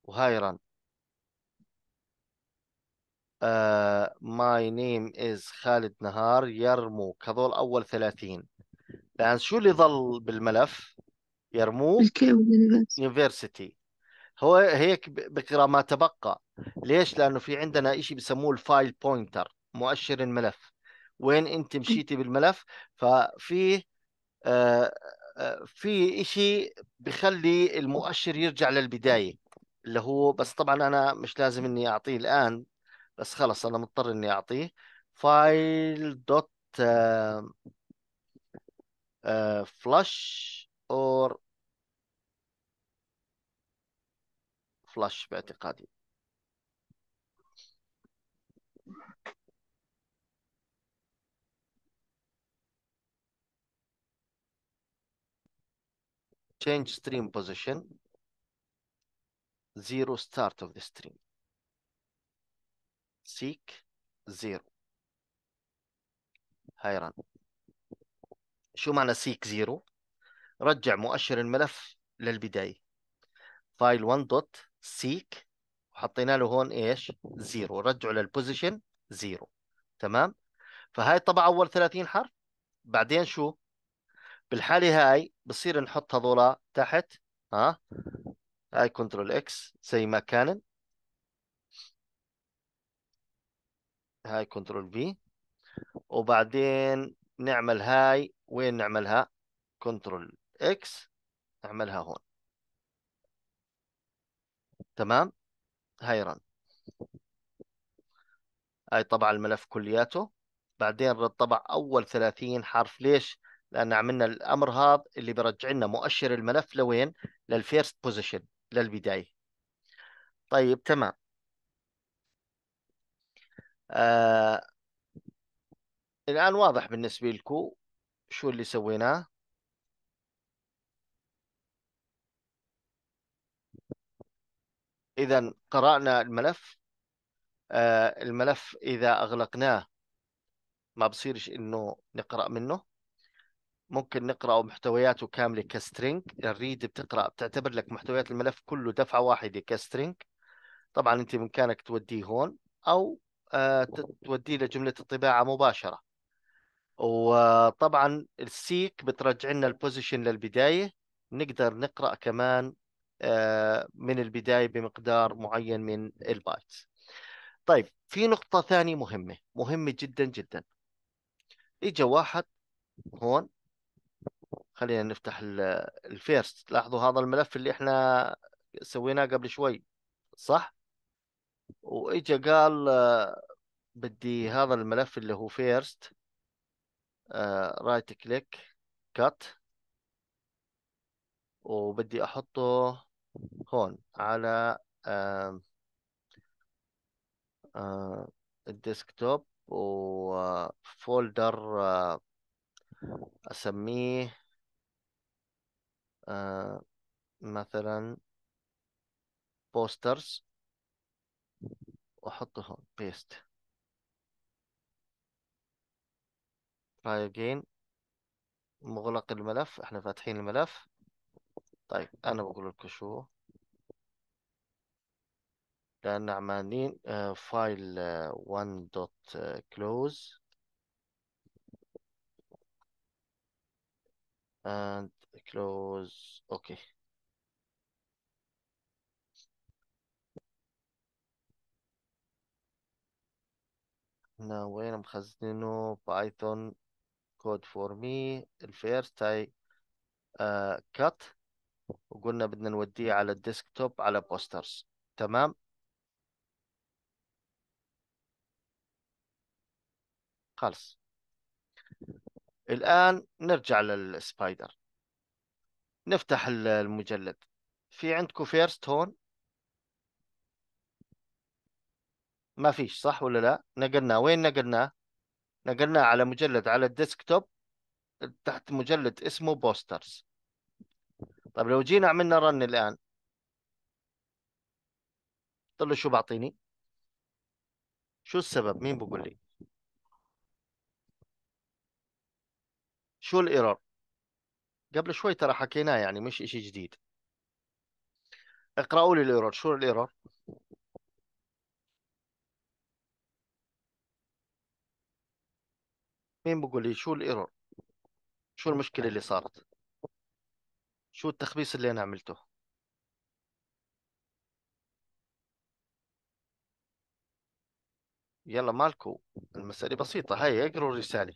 وهاي رن ماي نيم از خالد نهار يرموك هذول اول 30 الان شو اللي ظل بالملف يرموك يونيفرسيتي هو هيك بقرا ما تبقى ليش لانه في عندنا شيء بسموه الفايل بوينتر مؤشر الملف وين انت مشيتي بالملف ففي آه, آه، في شيء بخلي المؤشر يرجع للبدايه اللي هو بس طبعا انا مش لازم اني اعطيه الان بس خلاص انا مضطر اني اعطيه فايل دوت فلاش اور فلاش باعتقادي change stream position zero start of the stream سيك زيرو هاي رن شو معنى سيك زيرو رجع مؤشر الملف للبداية فايل 1 دوت سيك وحطينا له هون ايش زيرو رجعه للبوزيشن زيرو تمام فهاي طبعا اول 30 حرف بعدين شو بالحالة هاي بصير نحط هذولا تحت ها هاي كنترول اكس زي ما كانن هاي كنترول في وبعدين نعمل هاي وين نعملها كنترول اكس نعملها هون تمام هاي رن هاي طبع الملف كلياته بعدين رد طبع اول 30 حرف ليش لان عملنا الامر هذا اللي بيرجع لنا مؤشر الملف لوين للفيرست بوزيشن للبدايه طيب تمام آه الآن واضح بالنسبة لكم شو اللي سويناه إذا قرأنا الملف آه الملف إذا أغلقناه ما بصيرش إنه نقرأ منه ممكن نقرأ محتوياته كاملة كسترينج الريد بتقرأ بتعتبر لك محتويات الملف كله دفعة واحدة كسترينج طبعا أنت بإمكانك توديه هون أو آه، توديه لجمله الطباعه مباشره وطبعا السيك بترجع لنا البوزيشن للبدايه نقدر نقرا كمان آه، من البدايه بمقدار معين من البايتس طيب في نقطة ثانية مهمة مهمة جدا جدا إجا واحد هون خلينا نفتح الفيرست لاحظوا هذا الملف اللي احنا سويناه قبل شوي صح واجا قال آه، بدي هذا الملف اللي هو فيرست رايت كليك كات وبدي احطه هون على الديسكتوب وفولدر آه، اسميه آه، مثلا بوسترز واحطه هون paste try طيب، again مغلق الملف احنا فاتحين الملف طيب انا بقول لكم شو لان عمالين فايل 1.close and close اوكي okay. احنا وين مخزنينه بايثون كود فور مي الفيرست هاي كات وقلنا بدنا نوديه على الديسكتوب على بوسترز تمام خلص الآن نرجع للسبايدر نفتح المجلد في عندكم فيرست هون ما فيش صح ولا لا نقلناه وين نقلناه نقلناه على مجلد على الديسكتوب تحت مجلد اسمه بوسترز طيب لو جينا عملنا رن الآن طلع شو بعطيني شو السبب مين بقول لي شو الايرور قبل شوي ترى حكيناه يعني مش اشي جديد اقرأوا لي الايرور شو الايرور مين بقول لي شو الايرور شو المشكله اللي صارت شو التخبيص اللي انا عملته يلا مالكو المسألة بسيطة هاي اقروا الرسالة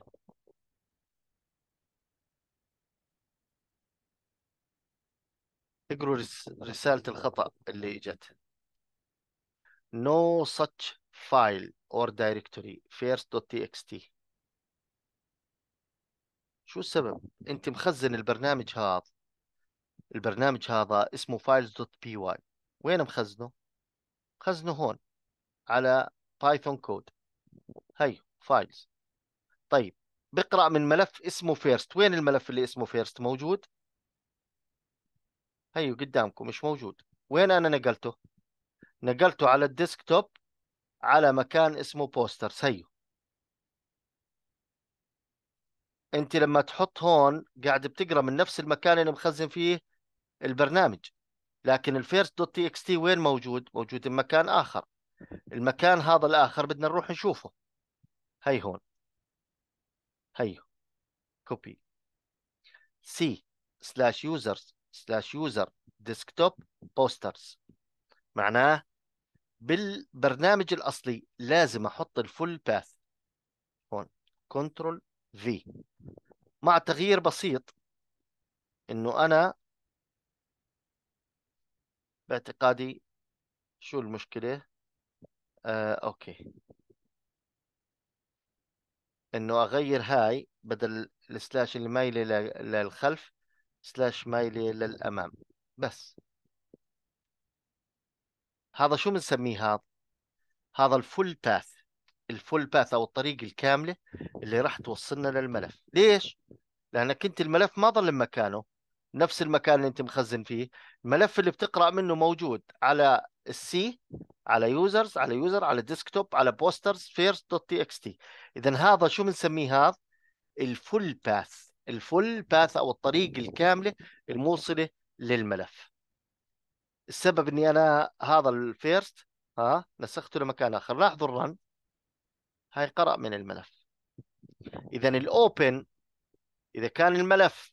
اقروا رسالة الخطأ اللي اجت no such file or directory first.txt شو السبب؟ انت مخزن البرنامج هذا البرنامج هذا اسمه فايلز دوت بي واي وين مخزنه؟ مخزنه هون على بايثون كود هي فايلز طيب بقرأ من ملف اسمه فيرست وين الملف اللي اسمه فيرست موجود؟ هيو قدامكم مش موجود وين انا نقلته نقلته على الديسكتوب على مكان اسمه بوسترز هيو انت لما تحط هون قاعد بتقرا من نفس المكان اللي مخزن فيه البرنامج لكن الفيرست دوت تي اكس تي وين موجود؟ موجود بمكان اخر المكان هذا الاخر بدنا نروح نشوفه هي هون هي كوبي سي سلاش يوزرز سلاش يوزر ديسكتوب بوسترز معناه بالبرنامج الاصلي لازم احط الفول باث هون كنترول V مع تغيير بسيط انه انا باعتقادي شو المشكلة آه اوكي انه اغير هاي بدل السلاش اللي مايلة للخلف سلاش مايلة للامام بس هذا شو بنسميه هذا هذا الفول باث الفول باث او الطريق الكامله اللي راح توصلنا للملف ليش لانك انت الملف ما ظل مكانه نفس المكان اللي انت مخزن فيه الملف اللي بتقرا منه موجود على السي على يوزرز على يوزر على ديسكتوب على بوسترز فيرست دوت تي اكس تي اذا هذا شو بنسميه هذا الفول باث الفول باث او الطريق الكامله الموصله للملف السبب اني انا هذا الفيرست ها نسخته لمكان اخر لاحظوا الرن هاي قرأ من الملف إذا الأوبن إذا كان الملف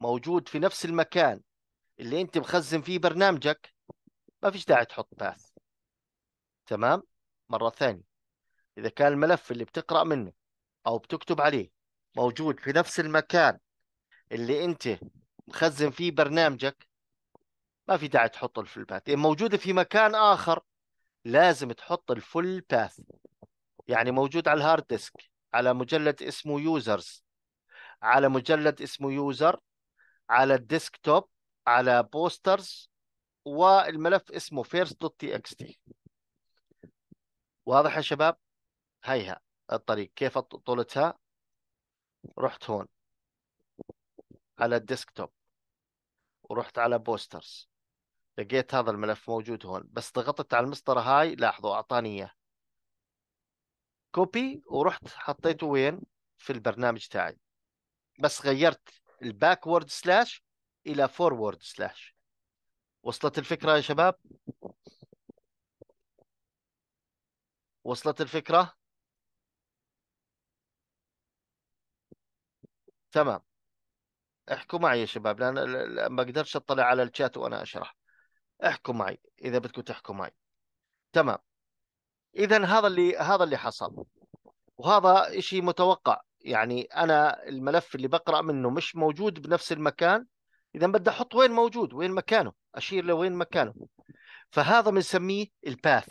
موجود في نفس المكان اللي أنت مخزن فيه برنامجك ما فيش داعي تحط باث تمام مرة ثانية إذا كان الملف اللي بتقرأ منه أو بتكتب عليه موجود في نفس المكان اللي أنت مخزن فيه برنامجك ما في داعي تحط الفول باث إن موجودة في مكان آخر لازم تحط الفول باث يعني موجود على الهارد ديسك على مجلد اسمه يوزرز على مجلد اسمه يوزر على الديسك توب على بوسترز والملف اسمه first.txt واضح يا شباب هيها الطريق كيف طولتها رحت هون على الديسك توب ورحت على بوسترز لقيت هذا الملف موجود هون بس ضغطت على المسطرة هاي لاحظوا أعطاني إياه كوبي ورحت حطيته وين في البرنامج تاعي بس غيرت الباكورد سلاش الى فورورد سلاش وصلت الفكره يا شباب وصلت الفكره تمام احكوا معي يا شباب لان ما اقدرش اطلع على الشات وانا اشرح احكوا معي اذا بدكم تحكوا معي تمام اذا هذا اللي هذا اللي حصل وهذا شيء متوقع يعني انا الملف اللي بقرا منه مش موجود بنفس المكان اذا بدي احط وين موجود وين مكانه اشير لوين مكانه فهذا بنسميه الباث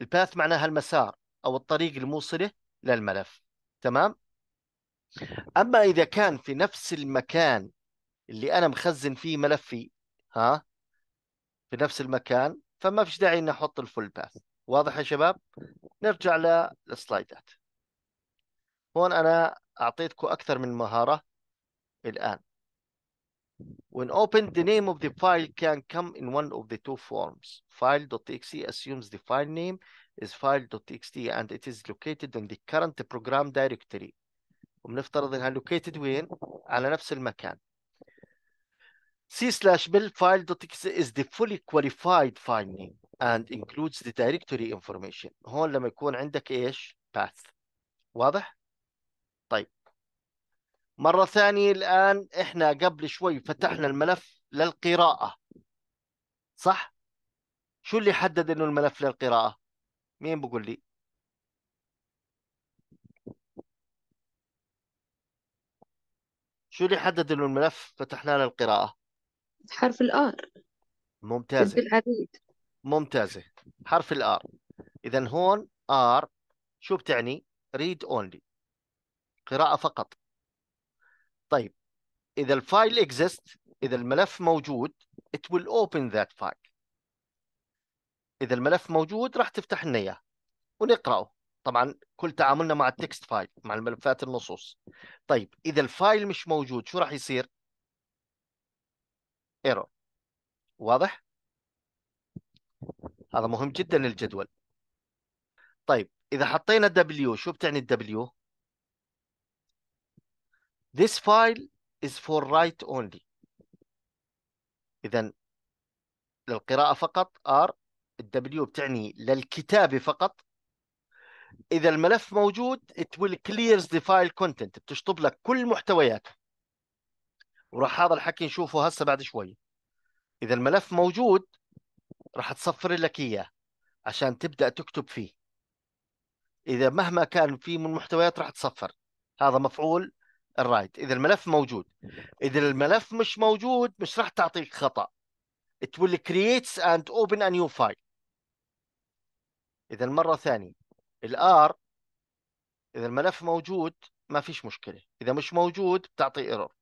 الباث معناها المسار او الطريق الموصله للملف تمام اما اذا كان في نفس المكان اللي انا مخزن فيه ملفي ها في نفس المكان فما فيش داعي اني احط الفول باث واضح يا شباب نرجع للسلايدات هون انا اعطيتكم اكثر من مهاره الان When opened, the name of the file can come in one of the two forms. File.txt assumes the file name is file.txt and it is located in the current program directory. وبنفترض انها located وين؟ على نفس المكان. C slash build file.txt is the fully qualified file name. and includes the directory information هون لما يكون عندك ايش path واضح طيب مرة ثانية الآن إحنا قبل شوي فتحنا الملف للقراءة صح؟ شو اللي حدد إنه الملف للقراءة؟ مين بقول لي؟ شو اللي حدد إنه الملف فتحناه للقراءة؟ حرف الآر ممتاز ممتازة حرف الآر إذا هون آر شو بتعني؟ read only قراءة فقط طيب إذا الفايل exist إذا الملف موجود it will open that file إذا الملف موجود راح تفتح لنا إياه ونقرأه طبعا كل تعاملنا مع التكست فايل مع الملفات النصوص طيب إذا الفايل مش موجود شو راح يصير؟ ايرور واضح؟ هذا مهم جدا للجدول طيب إذا حطينا W شو بتعني W This file is for write only إذا للقراءة فقط R W بتعني للكتابة فقط إذا الملف موجود it will clears the file content بتشطب لك كل محتوياته وراح هذا الحكي نشوفه هسه بعد شوي إذا الملف موجود راح تصفر لك اياه عشان تبدا تكتب فيه اذا مهما كان في من محتويات راح تصفر هذا مفعول الرايت اذا الملف موجود اذا الملف مش موجود مش راح تعطيك خطا it will creates and open a new file اذا مره ثانيه الار اذا الملف موجود ما فيش مشكله اذا مش موجود بتعطي ايرور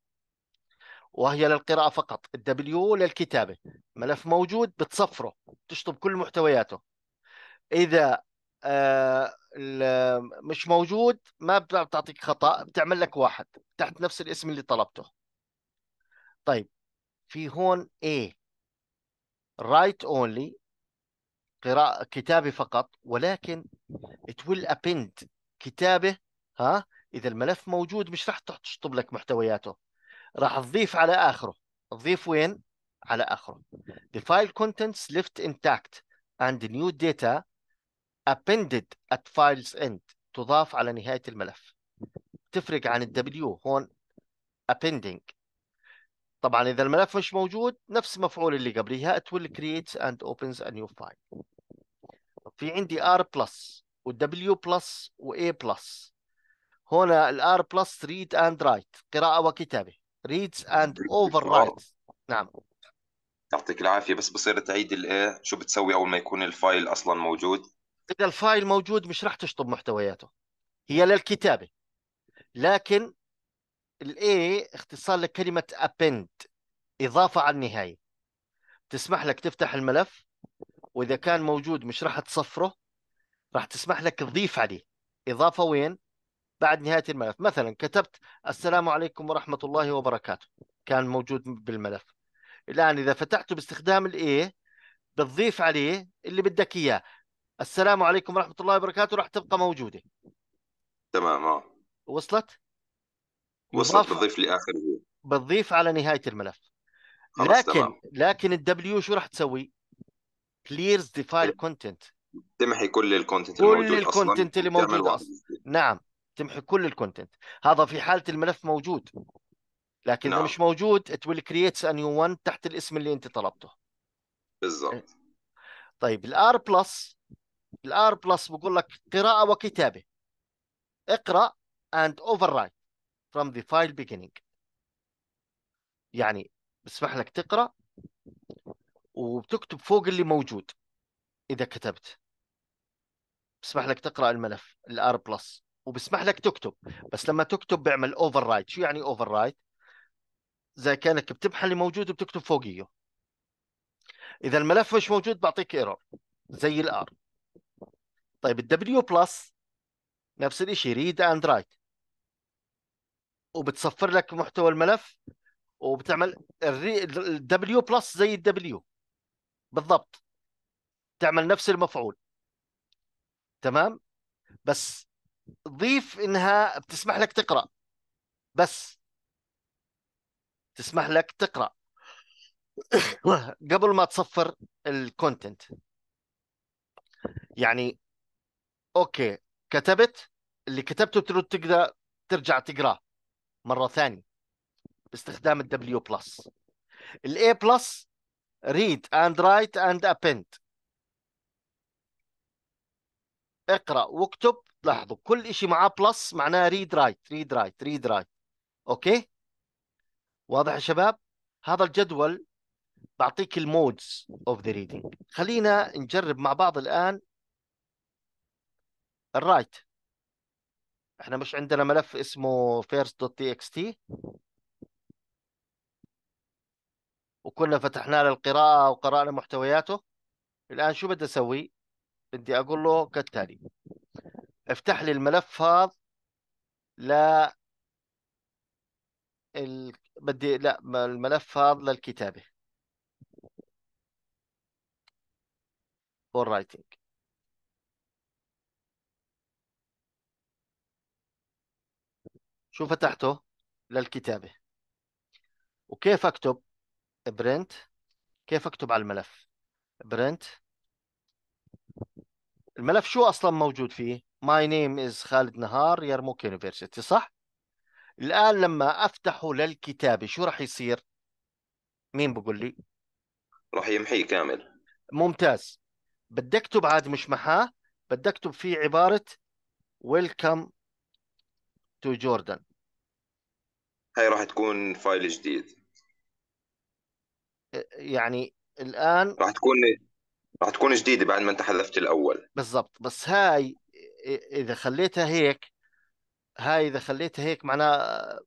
وهي للقراءة فقط الدبليو للكتابة ملف موجود بتصفره بتشطب كل محتوياته إذا آه، مش موجود ما بتعطيك خطأ بتعمل لك واحد تحت نفس الاسم اللي طلبته طيب في هون A write only قراءة كتابة فقط ولكن it will append كتابة ها إذا الملف موجود مش راح تشطب لك محتوياته راح تضيف على اخره تضيف وين على اخره the file contents left intact and new data appended at file's end تضاف على نهايه الملف تفرق عن الدبليو هون appending طبعا اذا الملف مش موجود نفس مفعول اللي قبليها it will create and opens a new file في عندي r plus و w plus و a plus هنا r plus read and write قراءة وكتابة ريدز اند اوفر رايت نعم يعطيك العافيه بس بصير تعيد الايه شو بتسوي اول ما يكون الفايل اصلا موجود اذا الفايل موجود مش راح تشطب محتوياته هي للكتابه لكن الاي اختصار لكلمه ابند اضافه على النهايه تسمح لك تفتح الملف واذا كان موجود مش راح تصفره راح تسمح لك تضيف عليه اضافه وين بعد نهايه الملف مثلا كتبت السلام عليكم ورحمه الله وبركاته كان موجود بالملف الان اذا فتحته باستخدام الاي بتضيف عليه اللي بدك اياه السلام عليكم ورحمه الله وبركاته راح تبقى موجوده تمام اه وصلت وصلت بتضيف لآخر بتضيف على نهايه الملف لكن تمام. لكن الدبليو شو راح تسوي كليرز ديفايل كونتنت تمحي كل الكونتنت كل الكونتنت اللي موجود اصلا نعم تمحي كل الكونتنت هذا في حاله الملف موجود لكن اذا نعم. مش موجود it will create a new one تحت الاسم اللي انت طلبته بالضبط طيب الار بلس الار بلس بقول لك قراءه وكتابه اقرا and رايت from the file beginning يعني بسمح لك تقرا وبتكتب فوق اللي موجود اذا كتبت بسمح لك تقرا الملف الار بلس وبسمح لك تكتب بس لما تكتب بيعمل اوفر رايت شو يعني اوفر رايت زي كانك بتمحى اللي موجود وبتكتب فوقيه اذا الملف مش موجود بعطيك ايرور زي الار طيب الدبليو بلس نفس الشيء ريد اند رايت وبتصفر لك محتوى الملف وبتعمل الدبليو بلس زي الدبليو بالضبط تعمل نفس المفعول تمام بس ضيف انها بتسمح لك تقرا بس تسمح لك تقرا قبل ما تصفر الكونتنت يعني اوكي كتبت اللي كتبته تقدر ترجع تقراه مره ثانيه باستخدام الدبليو بلس الاي بلس ريد اند رايت اند ابند اقرا واكتب لاحظوا كل شيء معاه بلس معناه ريد رايت ريد رايت ريد رايت اوكي واضح يا شباب هذا الجدول بعطيك المودز اوف ذا ريدنج خلينا نجرب مع بعض الان الرايت احنا مش عندنا ملف اسمه first.txt وكنا فتحنا له القراءة وقرأنا محتوياته الآن شو بدي أسوي بدي اقول له كالتالي افتح لي الملف هذا ل ال... بدي لا الملف هذا للكتابه فور writing شو فتحته للكتابه وكيف اكتب برنت كيف اكتب على الملف برنت الملف شو اصلا موجود فيه؟ ماي نيم از خالد نهار يرموك يونيفرستي صح؟ الان لما افتحه للكتابه شو راح يصير؟ مين بقول لي؟ راح يمحيه كامل ممتاز بدي اكتب عاد مش محاه بدي اكتب فيه عباره ويلكم تو جوردن هاي راح تكون فايل جديد يعني الان راح تكون راح تكون جديده بعد ما انت حذفت الاول بالضبط بس هاي اذا خليتها هيك هاي اذا خليتها هيك معناها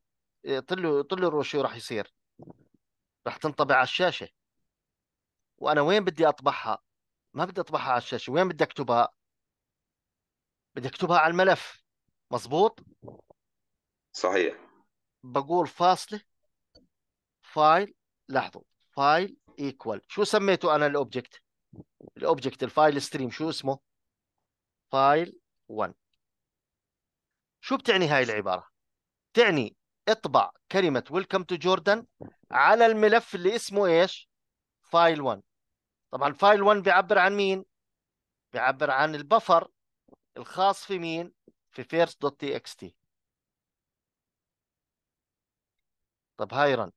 طلوا إيه، طلوا شو راح يصير راح تنطبع على الشاشه وانا وين بدي اطبعها ما بدي اطبعها على الشاشه وين بدي اكتبها بدي اكتبها على الملف مزبوط صحيح بقول فاصله فايل لاحظوا فايل ايكوال شو سميته انا الاوبجكت الاوبجكت الفايل ستريم شو اسمه فايل 1 شو بتعني هاي العباره تعني اطبع كلمه ويلكم تو جوردن على الملف اللي اسمه ايش فايل 1 طبعا فايل 1 بيعبر عن مين بيعبر عن البفر الخاص في مين في فيرست دوت تي اكس تي طب هاي رن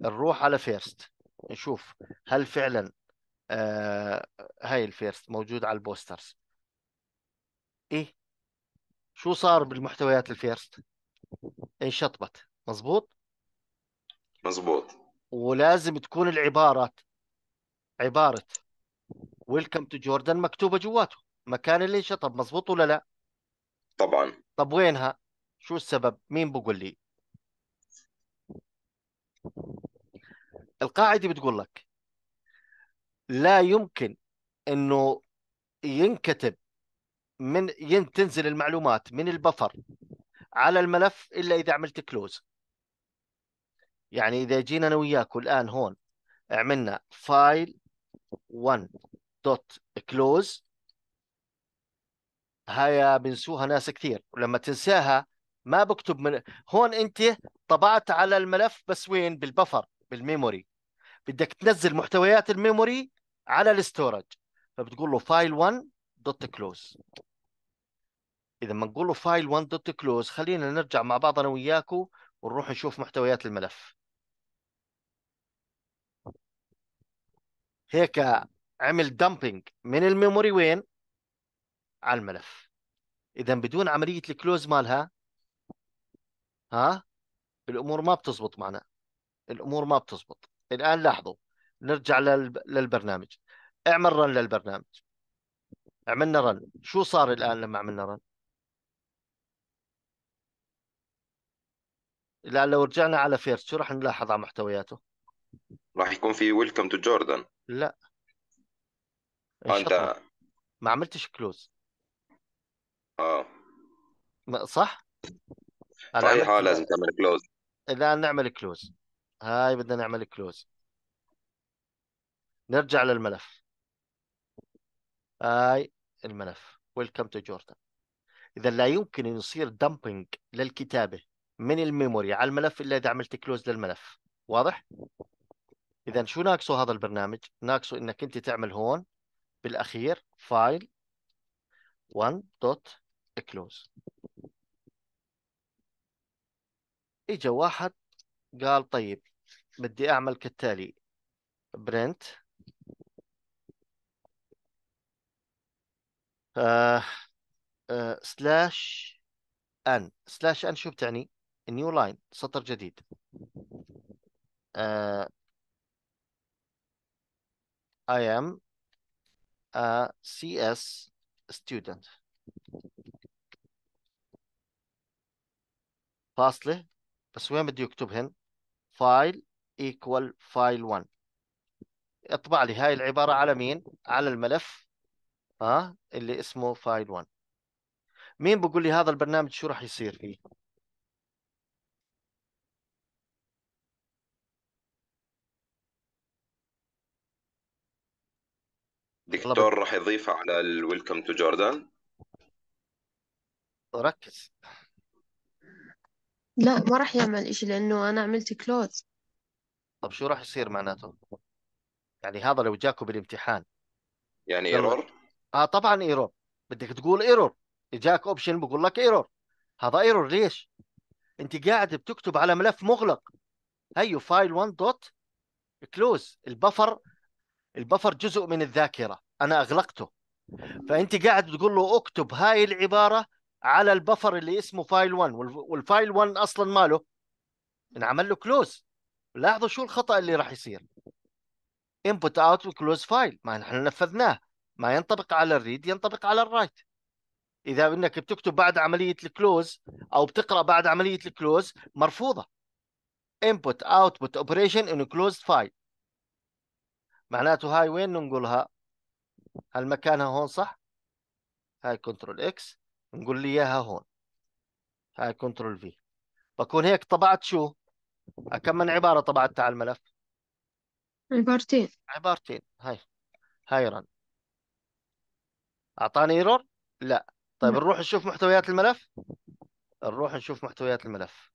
نروح على فيرست نشوف هل فعلا آه هاي الفيرست موجود على البوسترز ايه شو صار بالمحتويات الفيرست انشطبت مزبوط مزبوط ولازم تكون العبارات عبارة ويلكم تو جوردن مكتوبة جواته مكان اللي انشطب مزبوط ولا لا طبعا طب وينها شو السبب مين بقول لي القاعده بتقول لك لا يمكن انه ينكتب من ين تنزل المعلومات من البفر على الملف الا اذا عملت كلوز يعني اذا جينا انا وياك والان هون عملنا فايل 1 دوت كلوز هيا بنسوها ناس كثير ولما تنساها ما بكتب من هون انت طبعت على الملف بس وين بالبفر بالميموري بدك تنزل محتويات الميموري على الاستورج فبتقول له فايل 1 دوت كلوز اذا ما نقول له فايل 1 دوت كلوز خلينا نرجع مع بعض انا وياكو ونروح نشوف محتويات الملف هيك عمل دمبنج من الميموري وين على الملف اذا بدون عمليه الكلوز مالها ها الامور ما بتزبط معنا الامور ما بتزبط الان لاحظوا نرجع للبرنامج اعمل رن للبرنامج عملنا رن شو صار الان لما عملنا رن الان لو رجعنا على فيرست شو راح نلاحظ على محتوياته راح يكون في ويلكم تو جوردن لا انت ما عملتش كلوز اه صح؟ صحيح آه، لازم تعمل كلوز الان نعمل كلوز هاي بدنا نعمل كلوز نرجع للملف هاي الملف ويلكم تو جوردن اذا لا يمكن ان يصير دمبنج للكتابه من الميموري على الملف الا اذا عملت كلوز للملف واضح اذا شو ناقصه هذا البرنامج ناقصه انك انت تعمل هون بالاخير فايل 1.close اجى واحد قال طيب بدي أعمل كالتالي برنت آه آه سلاش ان سلاش ان شو بتعني؟ نيو لاين سطر جديد آه I am a CS student فاصلة بس وين بدي اكتبهن فايل ايكوال فايل 1 اطبع لي هاي العبارة على مين على الملف ها اللي اسمه فايل 1 مين بقول لي هذا البرنامج شو راح يصير فيه دكتور راح يضيفها على الويلكم تو جوردان ركز لا ما راح يعمل إشي لأنه أنا عملت كلوز طب شو راح يصير معناته يعني هذا لو جاكم بالامتحان يعني ايرور اه طبعا ايرور بدك تقول ايرور اجاك اوبشن بقول لك ايرور هذا ايرور ليش انت قاعد بتكتب على ملف مغلق هيو فايل 1 دوت كلوز البفر البفر جزء من الذاكره انا اغلقته فانت قاعد تقول له اكتب هاي العباره على البفر اللي اسمه فايل 1 والفايل 1 اصلا ماله انعمل له كلوز لاحظوا شو الخطا اللي راح يصير انبوت اوت وكلوز فايل ما نحن نفذناه ما ينطبق على الريد ينطبق على الرايت اذا انك بتكتب بعد عمليه الكلوز او بتقرا بعد عمليه الكلوز مرفوضه input output operation in closed file معناته هاي وين ننقلها هل مكانها هون صح هاي كنترول اكس نقول لي اياها هون هاي كنترول في بكون هيك طبعت شو كم من عبارة طبعتها على الملف عبارتين عبارتين هاي هاي رن اعطاني ايرور لا طيب لا. نروح نشوف محتويات الملف نروح نشوف محتويات الملف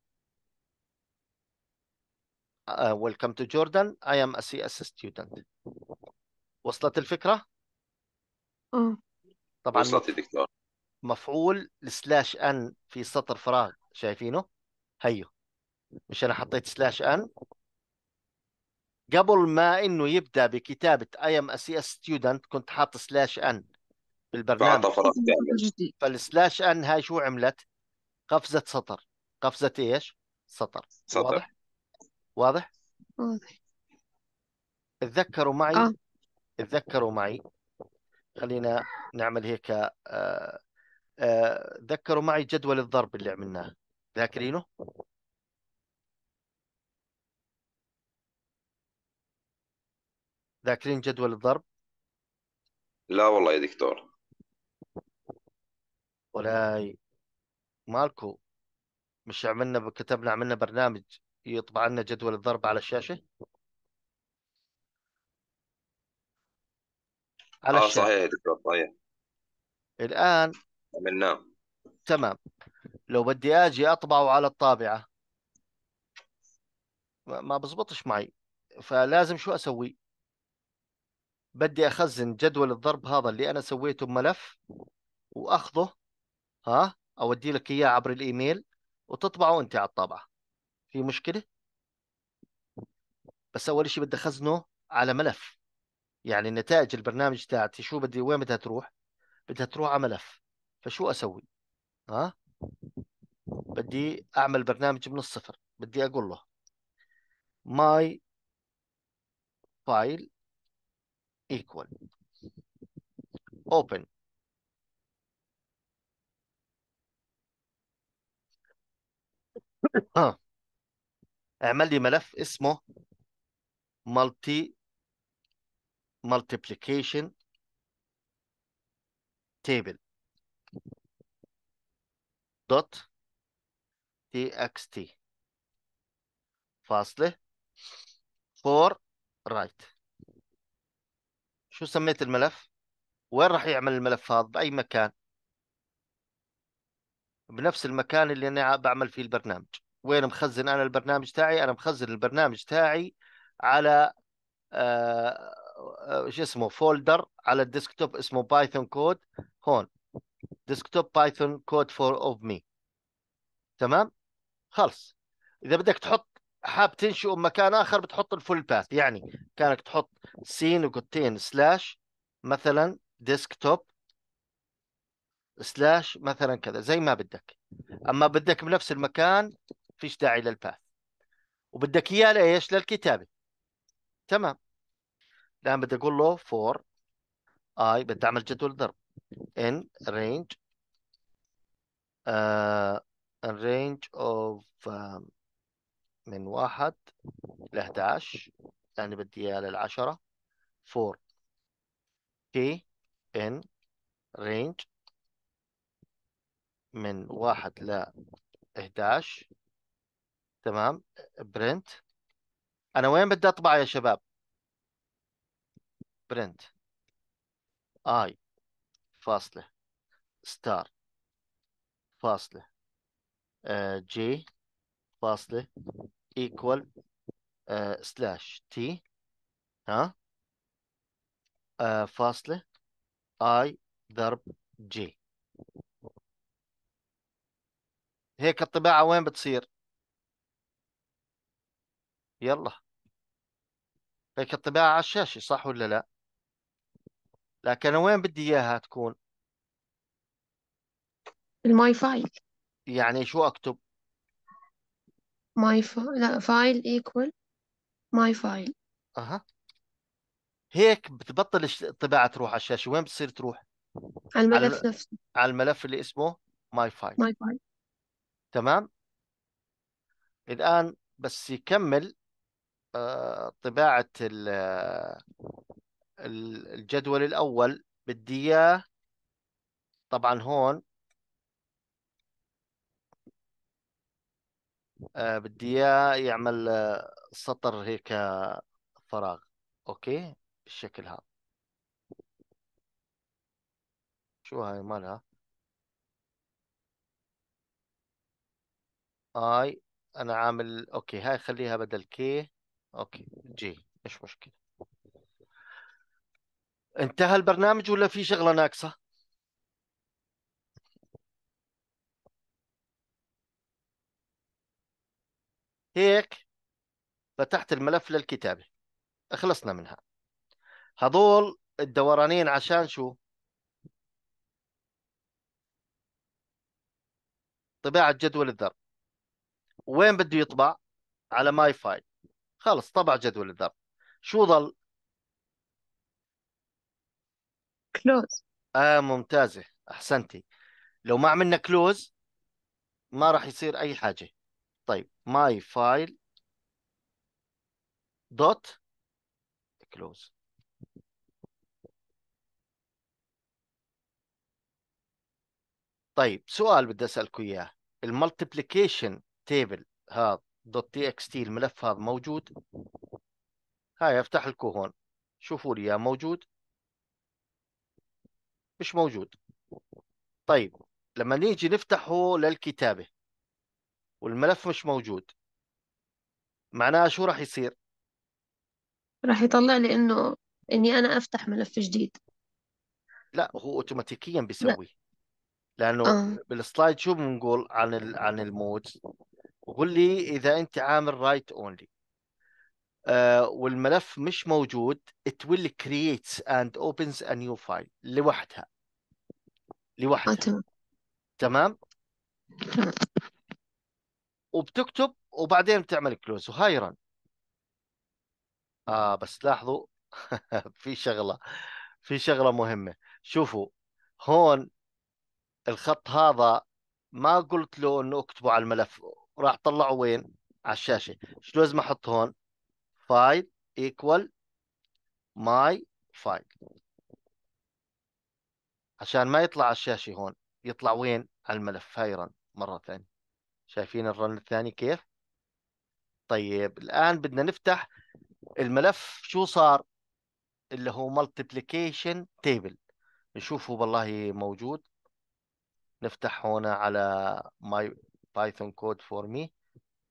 ويلكم تو جوردن اي ام ا سي اس ستودنت وصلت الفكره؟ اه طبعا وصلت يا دكتور مفعول سلاش ان في سطر فراغ شايفينه هيو مش انا حطيت سلاش ان قبل ما انه يبدا بكتابه اي ام اس ستودنت كنت حاط سلاش ان بالبرنامج فالسلاش ان هاي شو عملت؟ قفزه سطر قفزه ايش؟ سطر, سطر. واضح؟ واضح؟ اتذكروا معي آه. اتذكروا معي خلينا نعمل هيك آه آه، ذكروا معي جدول الضرب اللي عملناه ذاكرينه؟ ذاكرين جدول الضرب؟ لا والله يا دكتور ولا مالكو مش عملنا كتبنا عملنا برنامج يطبع لنا جدول الضرب على الشاشة على اه الشاشة. صحيح يا دكتور صحيح الآن من نام تمام لو بدي اجي اطبعه على الطابعه ما بزبطش معي فلازم شو اسوي بدي اخزن جدول الضرب هذا اللي انا سويته بملف واخذه ها اودي لك اياه عبر الايميل وتطبعه انت على الطابعه في مشكله بس اول شيء بدي اخزنه على ملف يعني نتائج البرنامج تاعتي شو بدي وين بدها تروح بدها تروح على ملف فشو اسوي؟ ها؟ بدي اعمل برنامج من الصفر بدي اقول له my file equal اوبن ها اعمل لي ملف اسمه multi multiplication table دوت تي اكس تي فاصلة فور رايت شو سميت الملف؟ وين راح يعمل الملف هذا؟ بأي مكان؟ بنفس المكان اللي أنا بعمل فيه البرنامج وين مخزن أنا البرنامج تاعي؟ أنا مخزن البرنامج تاعي على آه, آه، شو اسمه فولدر على الديسكتوب اسمه بايثون كود هون desktop python code for of me تمام خلص اذا بدك تحط حاب تنشئه بمكان اخر بتحط الفول باث يعني كانك تحط سين وكوتين سلاش مثلا ديسكتوب سلاش مثلا كذا زي ما بدك اما بدك بنفس المكان فيش داعي للباث وبدك اياه لايش للكتابه تمام الان بدي اقول له فور اي بدي اعمل جدول ضرب in range uh, a range of um, من واحد ل 11 يعني بدي اياه للعشرة 4 k in range من واحد ل 11 تمام برنت انا وين بدي اطبع يا شباب برنت اي فاصلة ستار فاصلة جي آه، فاصلة ايكوال آه، سلاش تي ها آه، فاصلة اي ضرب جي هيك الطباعة وين بتصير؟ يلا هيك الطباعة على الشاشة صح ولا لا؟ لكن وين بدي إياها تكون الماي فايل يعني شو أكتب ماي فايل لا فايل ايكوال ماي فايل أها هيك بتبطل الطباعة تروح على الشاشة وين بتصير تروح على على الملف نفسه على الملف اللي اسمه ماي فايل ماي فايل تمام الآن بس يكمل آه، طباعة ال- الجدول الاول بدي اياه طبعا هون آه بدي اياه يعمل آه، سطر هيك آه، فراغ اوكي بالشكل هذا شو هاي مالها اي انا عامل اوكي هاي خليها بدل كي اوكي جي مش مشكله انتهى البرنامج ولا في شغله ناقصه؟ هيك فتحت الملف للكتابة خلصنا منها هذول الدورانين عشان شو طباعة جدول الضرب وين بده يطبع على ماي فايل خلص طبع جدول الضرب شو ظل كلوز اه ممتازه احسنتي لو ما عملنا كلوز ما راح يصير اي حاجه طيب ماي فايل دوت كلوز طيب سؤال بدي اسالكم اياه المالتيبليكيشن تيبل هذا دوت تي اكس تي الملف هذا موجود هاي افتح لكم هون شوفوا لي اياه موجود مش موجود طيب لما نيجي نفتحه للكتابة والملف مش موجود معناها شو راح يصير راح يطلع لي انه اني انا افتح ملف جديد لا هو اوتوماتيكيا بيسوي لا. لانه آه. بالسلايد شو بنقول عن عن المود وقول لي اذا انت عامل رايت اونلي آه والملف مش موجود it will create and opens a new file لوحدها لوحدها تمام تمام وبتكتب وبعدين بتعمل كلوز وهاي رن اه بس لاحظوا في شغله في شغله مهمه شوفوا هون الخط هذا ما قلت له انه اكتبه على الملف راح طلعه وين على الشاشه شو لازم احط هون فايل ايكوال ماي فايل عشان ما يطلع على الشاشة هون يطلع وين على الملف هاي رن مرة ثانية شايفين الرن الثاني كيف طيب الآن بدنا نفتح الملف شو صار اللي هو multiplication table نشوفه والله موجود نفتح هنا على my python code for me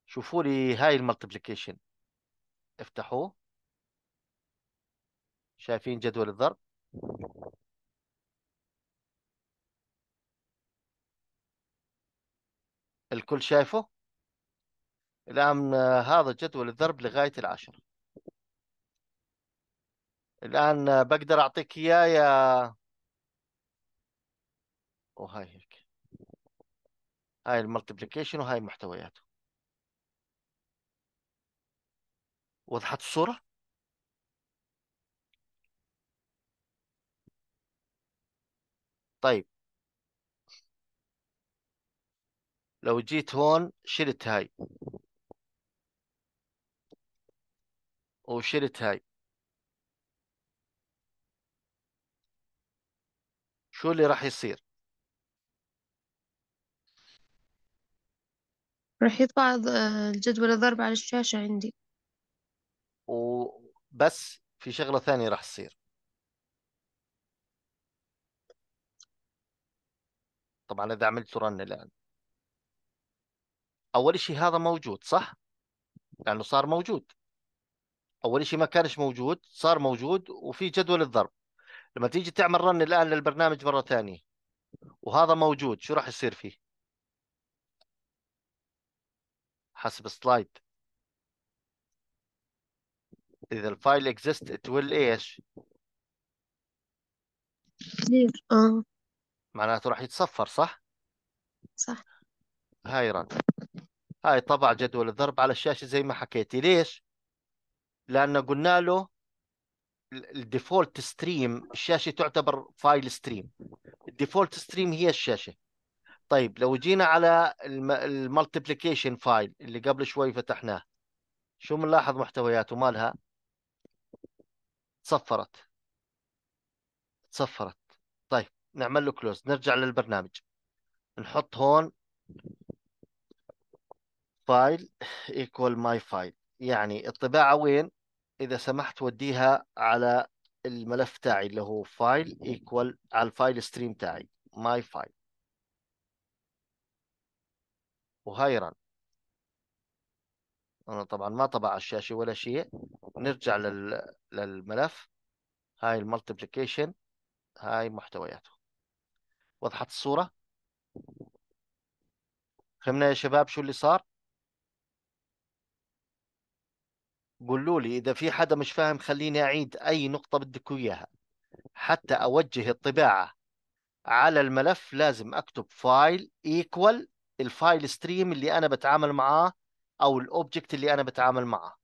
شوفوا لي هاي الملتيبليكيشن افتحوه شايفين جدول الضرب الكل شايفه الآن آه، هذا جدول الضرب لغاية العشر الآن آه، بقدر أعطيك إياه يا وهاي هيك هاي الملتبليكيشن وهاي محتوياته وضحت الصورة؟ طيب لو جيت هون شلت هاي وشلت هاي شو اللي راح يصير راح يطلع الجدول الضرب على الشاشة عندي وبس في شغلة ثانية راح تصير طبعا إذا عملت رن الآن اول شيء هذا موجود صح؟ لانه يعني صار موجود اول شيء ما كانش موجود صار موجود وفي جدول الضرب لما تيجي تعمل رن الان للبرنامج مره ثانيه وهذا موجود شو راح يصير فيه؟ حسب السلايد اذا الفايل اكزيست ات ويل ايش؟ اه معناته راح يتصفر صح؟ صح هاي رن هاي طبع جدول الضرب على الشاشه زي ما حكيتي ليش لانه قلنا له الديفولت ستريم الشاشه تعتبر فايل ستريم الديفولت ستريم هي الشاشه طيب لو جينا على المالتيبليكيشن فايل اللي قبل شوي فتحناه شو بنلاحظ محتوياته مالها تصفرت تصفرت طيب نعمل له كلوز نرجع للبرنامج نحط هون فايل ايكوال ماي فايل يعني الطباعة وين إذا سمحت وديها على الملف تاعي اللي هو فايل ايكوال على الفايل ستريم تاعي ماي فايل وهاي رن أنا طبعا ما طبع على الشاشة ولا شيء نرجع لل... للملف هاي المالتيبليكيشن هاي محتوياته وضحت الصورة فهمنا يا شباب شو اللي صار قولوا لي اذا في حدا مش فاهم خليني اعيد اي نقطه بدكم اياها حتى اوجه الطباعه على الملف لازم اكتب فايل ايكوال الفايل ستريم اللي انا بتعامل معاه او الاوبجكت اللي انا بتعامل معاه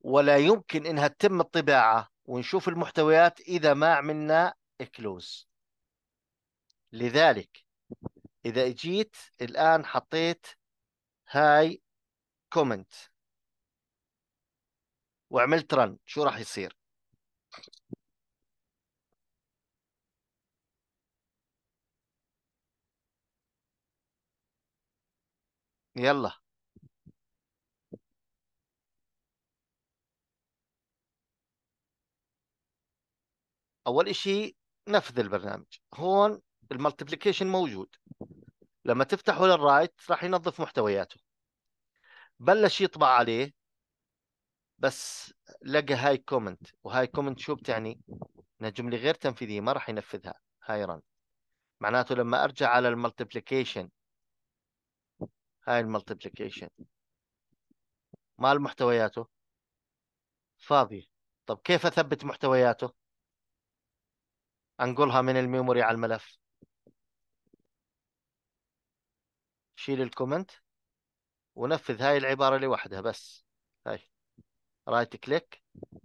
ولا يمكن انها تتم الطباعه ونشوف المحتويات اذا ما عملنا كلوز لذلك اذا اجيت الان حطيت هاي كومنت وعملت رن شو راح يصير يلا اول اشي نفذ البرنامج هون الملتبليكيشن موجود لما تفتحه للرايت راح ينظف محتوياته بلش يطبع عليه بس لقى هاي كومنت وهاي كومنت شو بتعني؟ انها جمله غير تنفيذيه ما راح ينفذها هاي رن معناته لما ارجع على الملتبليكيشن هاي الملتبليكيشن مال محتوياته فاضيه طب كيف اثبت محتوياته؟ انقلها من الميموري على الملف شيل الكومنت ونفذ هاي العباره لوحدها بس هاي right click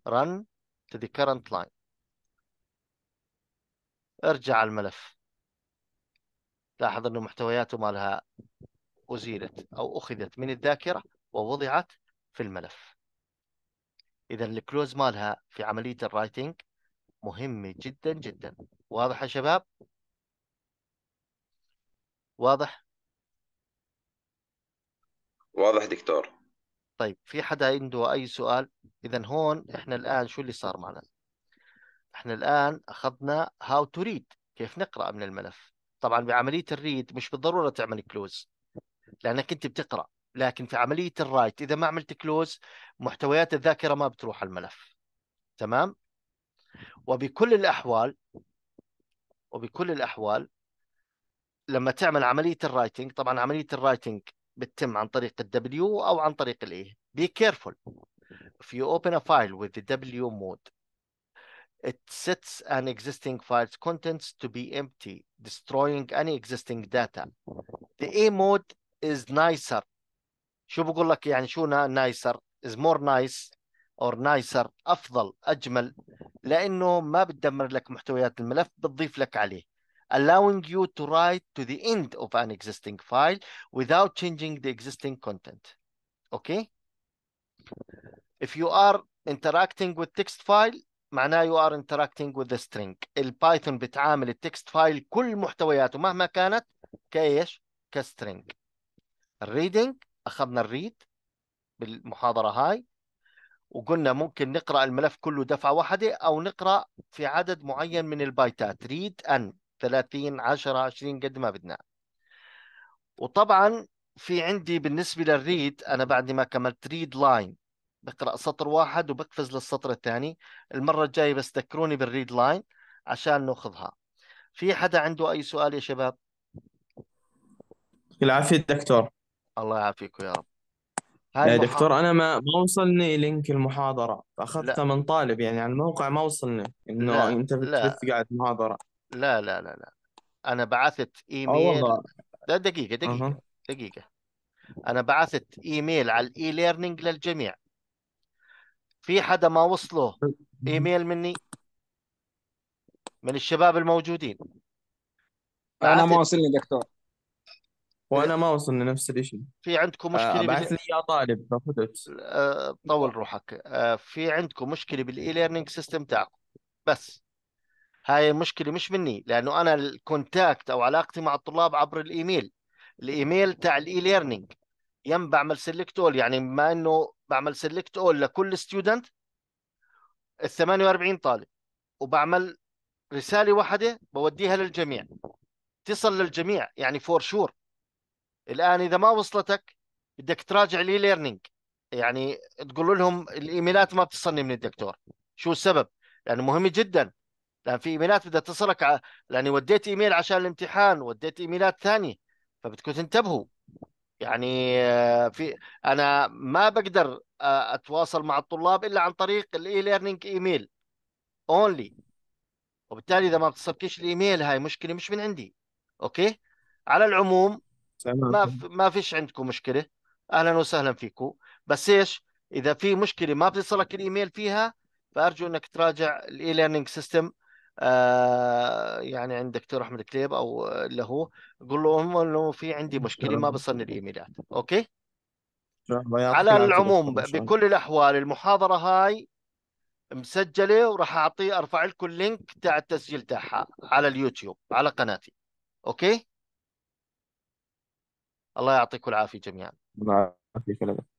run to the current line ارجع الملف لاحظ انه محتوياته مالها ازيلت او اخذت من الذاكره ووضعت في الملف اذا الكلوز مالها في عمليه الرايتنج مهمه جدا جدا واضح يا شباب واضح واضح دكتور طيب في حدا عنده أي سؤال؟ إذا هون إحنا الآن شو اللي صار معنا؟ إحنا الآن أخذنا هاو تو ريد كيف نقرأ من الملف طبعا بعملية الريد مش بالضرورة تعمل كلوز لأنك أنت بتقرأ لكن في عملية الرايت إذا ما عملت كلوز محتويات الذاكرة ما بتروح على الملف تمام؟ وبكل الأحوال وبكل الأحوال لما تعمل عملية الرايتنج طبعا عملية الرايتنج بتتم عن طريق ال W أو عن طريق ال A be careful if you open a file with the W mode it sets an existing file's contents to be empty destroying any existing data the A mode is nicer شو بقول لك يعني شو nicer is more nice or nicer افضل اجمل لانه ما بتدمر لك محتويات الملف بتضيف لك عليه allowing you to write to the end of an existing file without changing the existing content. Okay? If you are interacting with text file, معناه you are interacting with the string. البايثون بتعامل التكست فايل كل محتوياته مهما كانت كايش؟ كسترينج. الريدنج اخذنا الريد بالمحاضره هاي وقلنا ممكن نقرا الملف كله دفعه واحده او نقرا في عدد معين من البايتات ريد and 30 10 20 قد ما بدنا وطبعا في عندي بالنسبه للريد انا بعد ما كملت ريد لاين بقرا سطر واحد وبقفز للسطر الثاني المره الجايه بس ذكروني بالريد لاين عشان ناخذها في حدا عنده اي سؤال يا شباب العافيه دكتور الله يعافيكم يا رب يا دكتور انا ما ما وصلني لينك المحاضره فاخذته من طالب يعني على الموقع ما وصلني انه انت بتبث قاعد محاضره لا لا لا لا انا بعثت آه، ايميل والله لا دقيقه دقيقه أه. دقيقه انا بعثت ايميل على الاي ليرنينج للجميع في حدا ما وصله ايميل مني من الشباب الموجودين انا ما وصلني دكتور وانا ما وصلني نفس الشيء في عندكم مشكله آه، بعث لي يا طالب آه، طول روحك في عندكم مشكله بالاي ليرنينج سيستم تاعكم بس هاي المشكله مش مني لانه انا الكونتاكت او علاقتي مع الطلاب عبر الايميل الايميل تاع الاي ليرنينج يم بعمل سيلكت اول يعني بما انه بعمل سيلكت اول لكل ستودنت ال 48 طالب وبعمل رساله واحده بوديها للجميع تصل للجميع يعني فور شور الان اذا ما وصلتك بدك تراجع الاي ليرنينج يعني تقول لهم الايميلات ما بتصلني من الدكتور شو السبب؟ لانه يعني مهم جدا لان في ايميلات بدها تصلك لاني وديت ايميل عشان الامتحان وديت ايميلات ثانيه فبدكم تنتبهوا يعني آه، في انا ما بقدر آه، اتواصل مع الطلاب الا عن طريق الاي ليرنينج ايميل اونلي وبالتالي اذا ما بتصلكيش الايميل هاي مشكله مش من عندي اوكي على العموم ما ف... ما فيش عندكم مشكله اهلا وسهلا فيكم بس ايش اذا في مشكله ما بتصلك الايميل فيها فارجو انك تراجع الاي ليرنينج سيستم آه، يعني عند دكتور احمد كليب او اللي هو قول لهم انه في عندي مشكله ما بصلني الايميلات اوكي على العموم بكل الاحوال المحاضره هاي مسجله وراح اعطيه ارفع لكم اللينك تاع التسجيل تاعها على اليوتيوب على قناتي اوكي الله يعطيكم العافيه جميعا الله يعافيك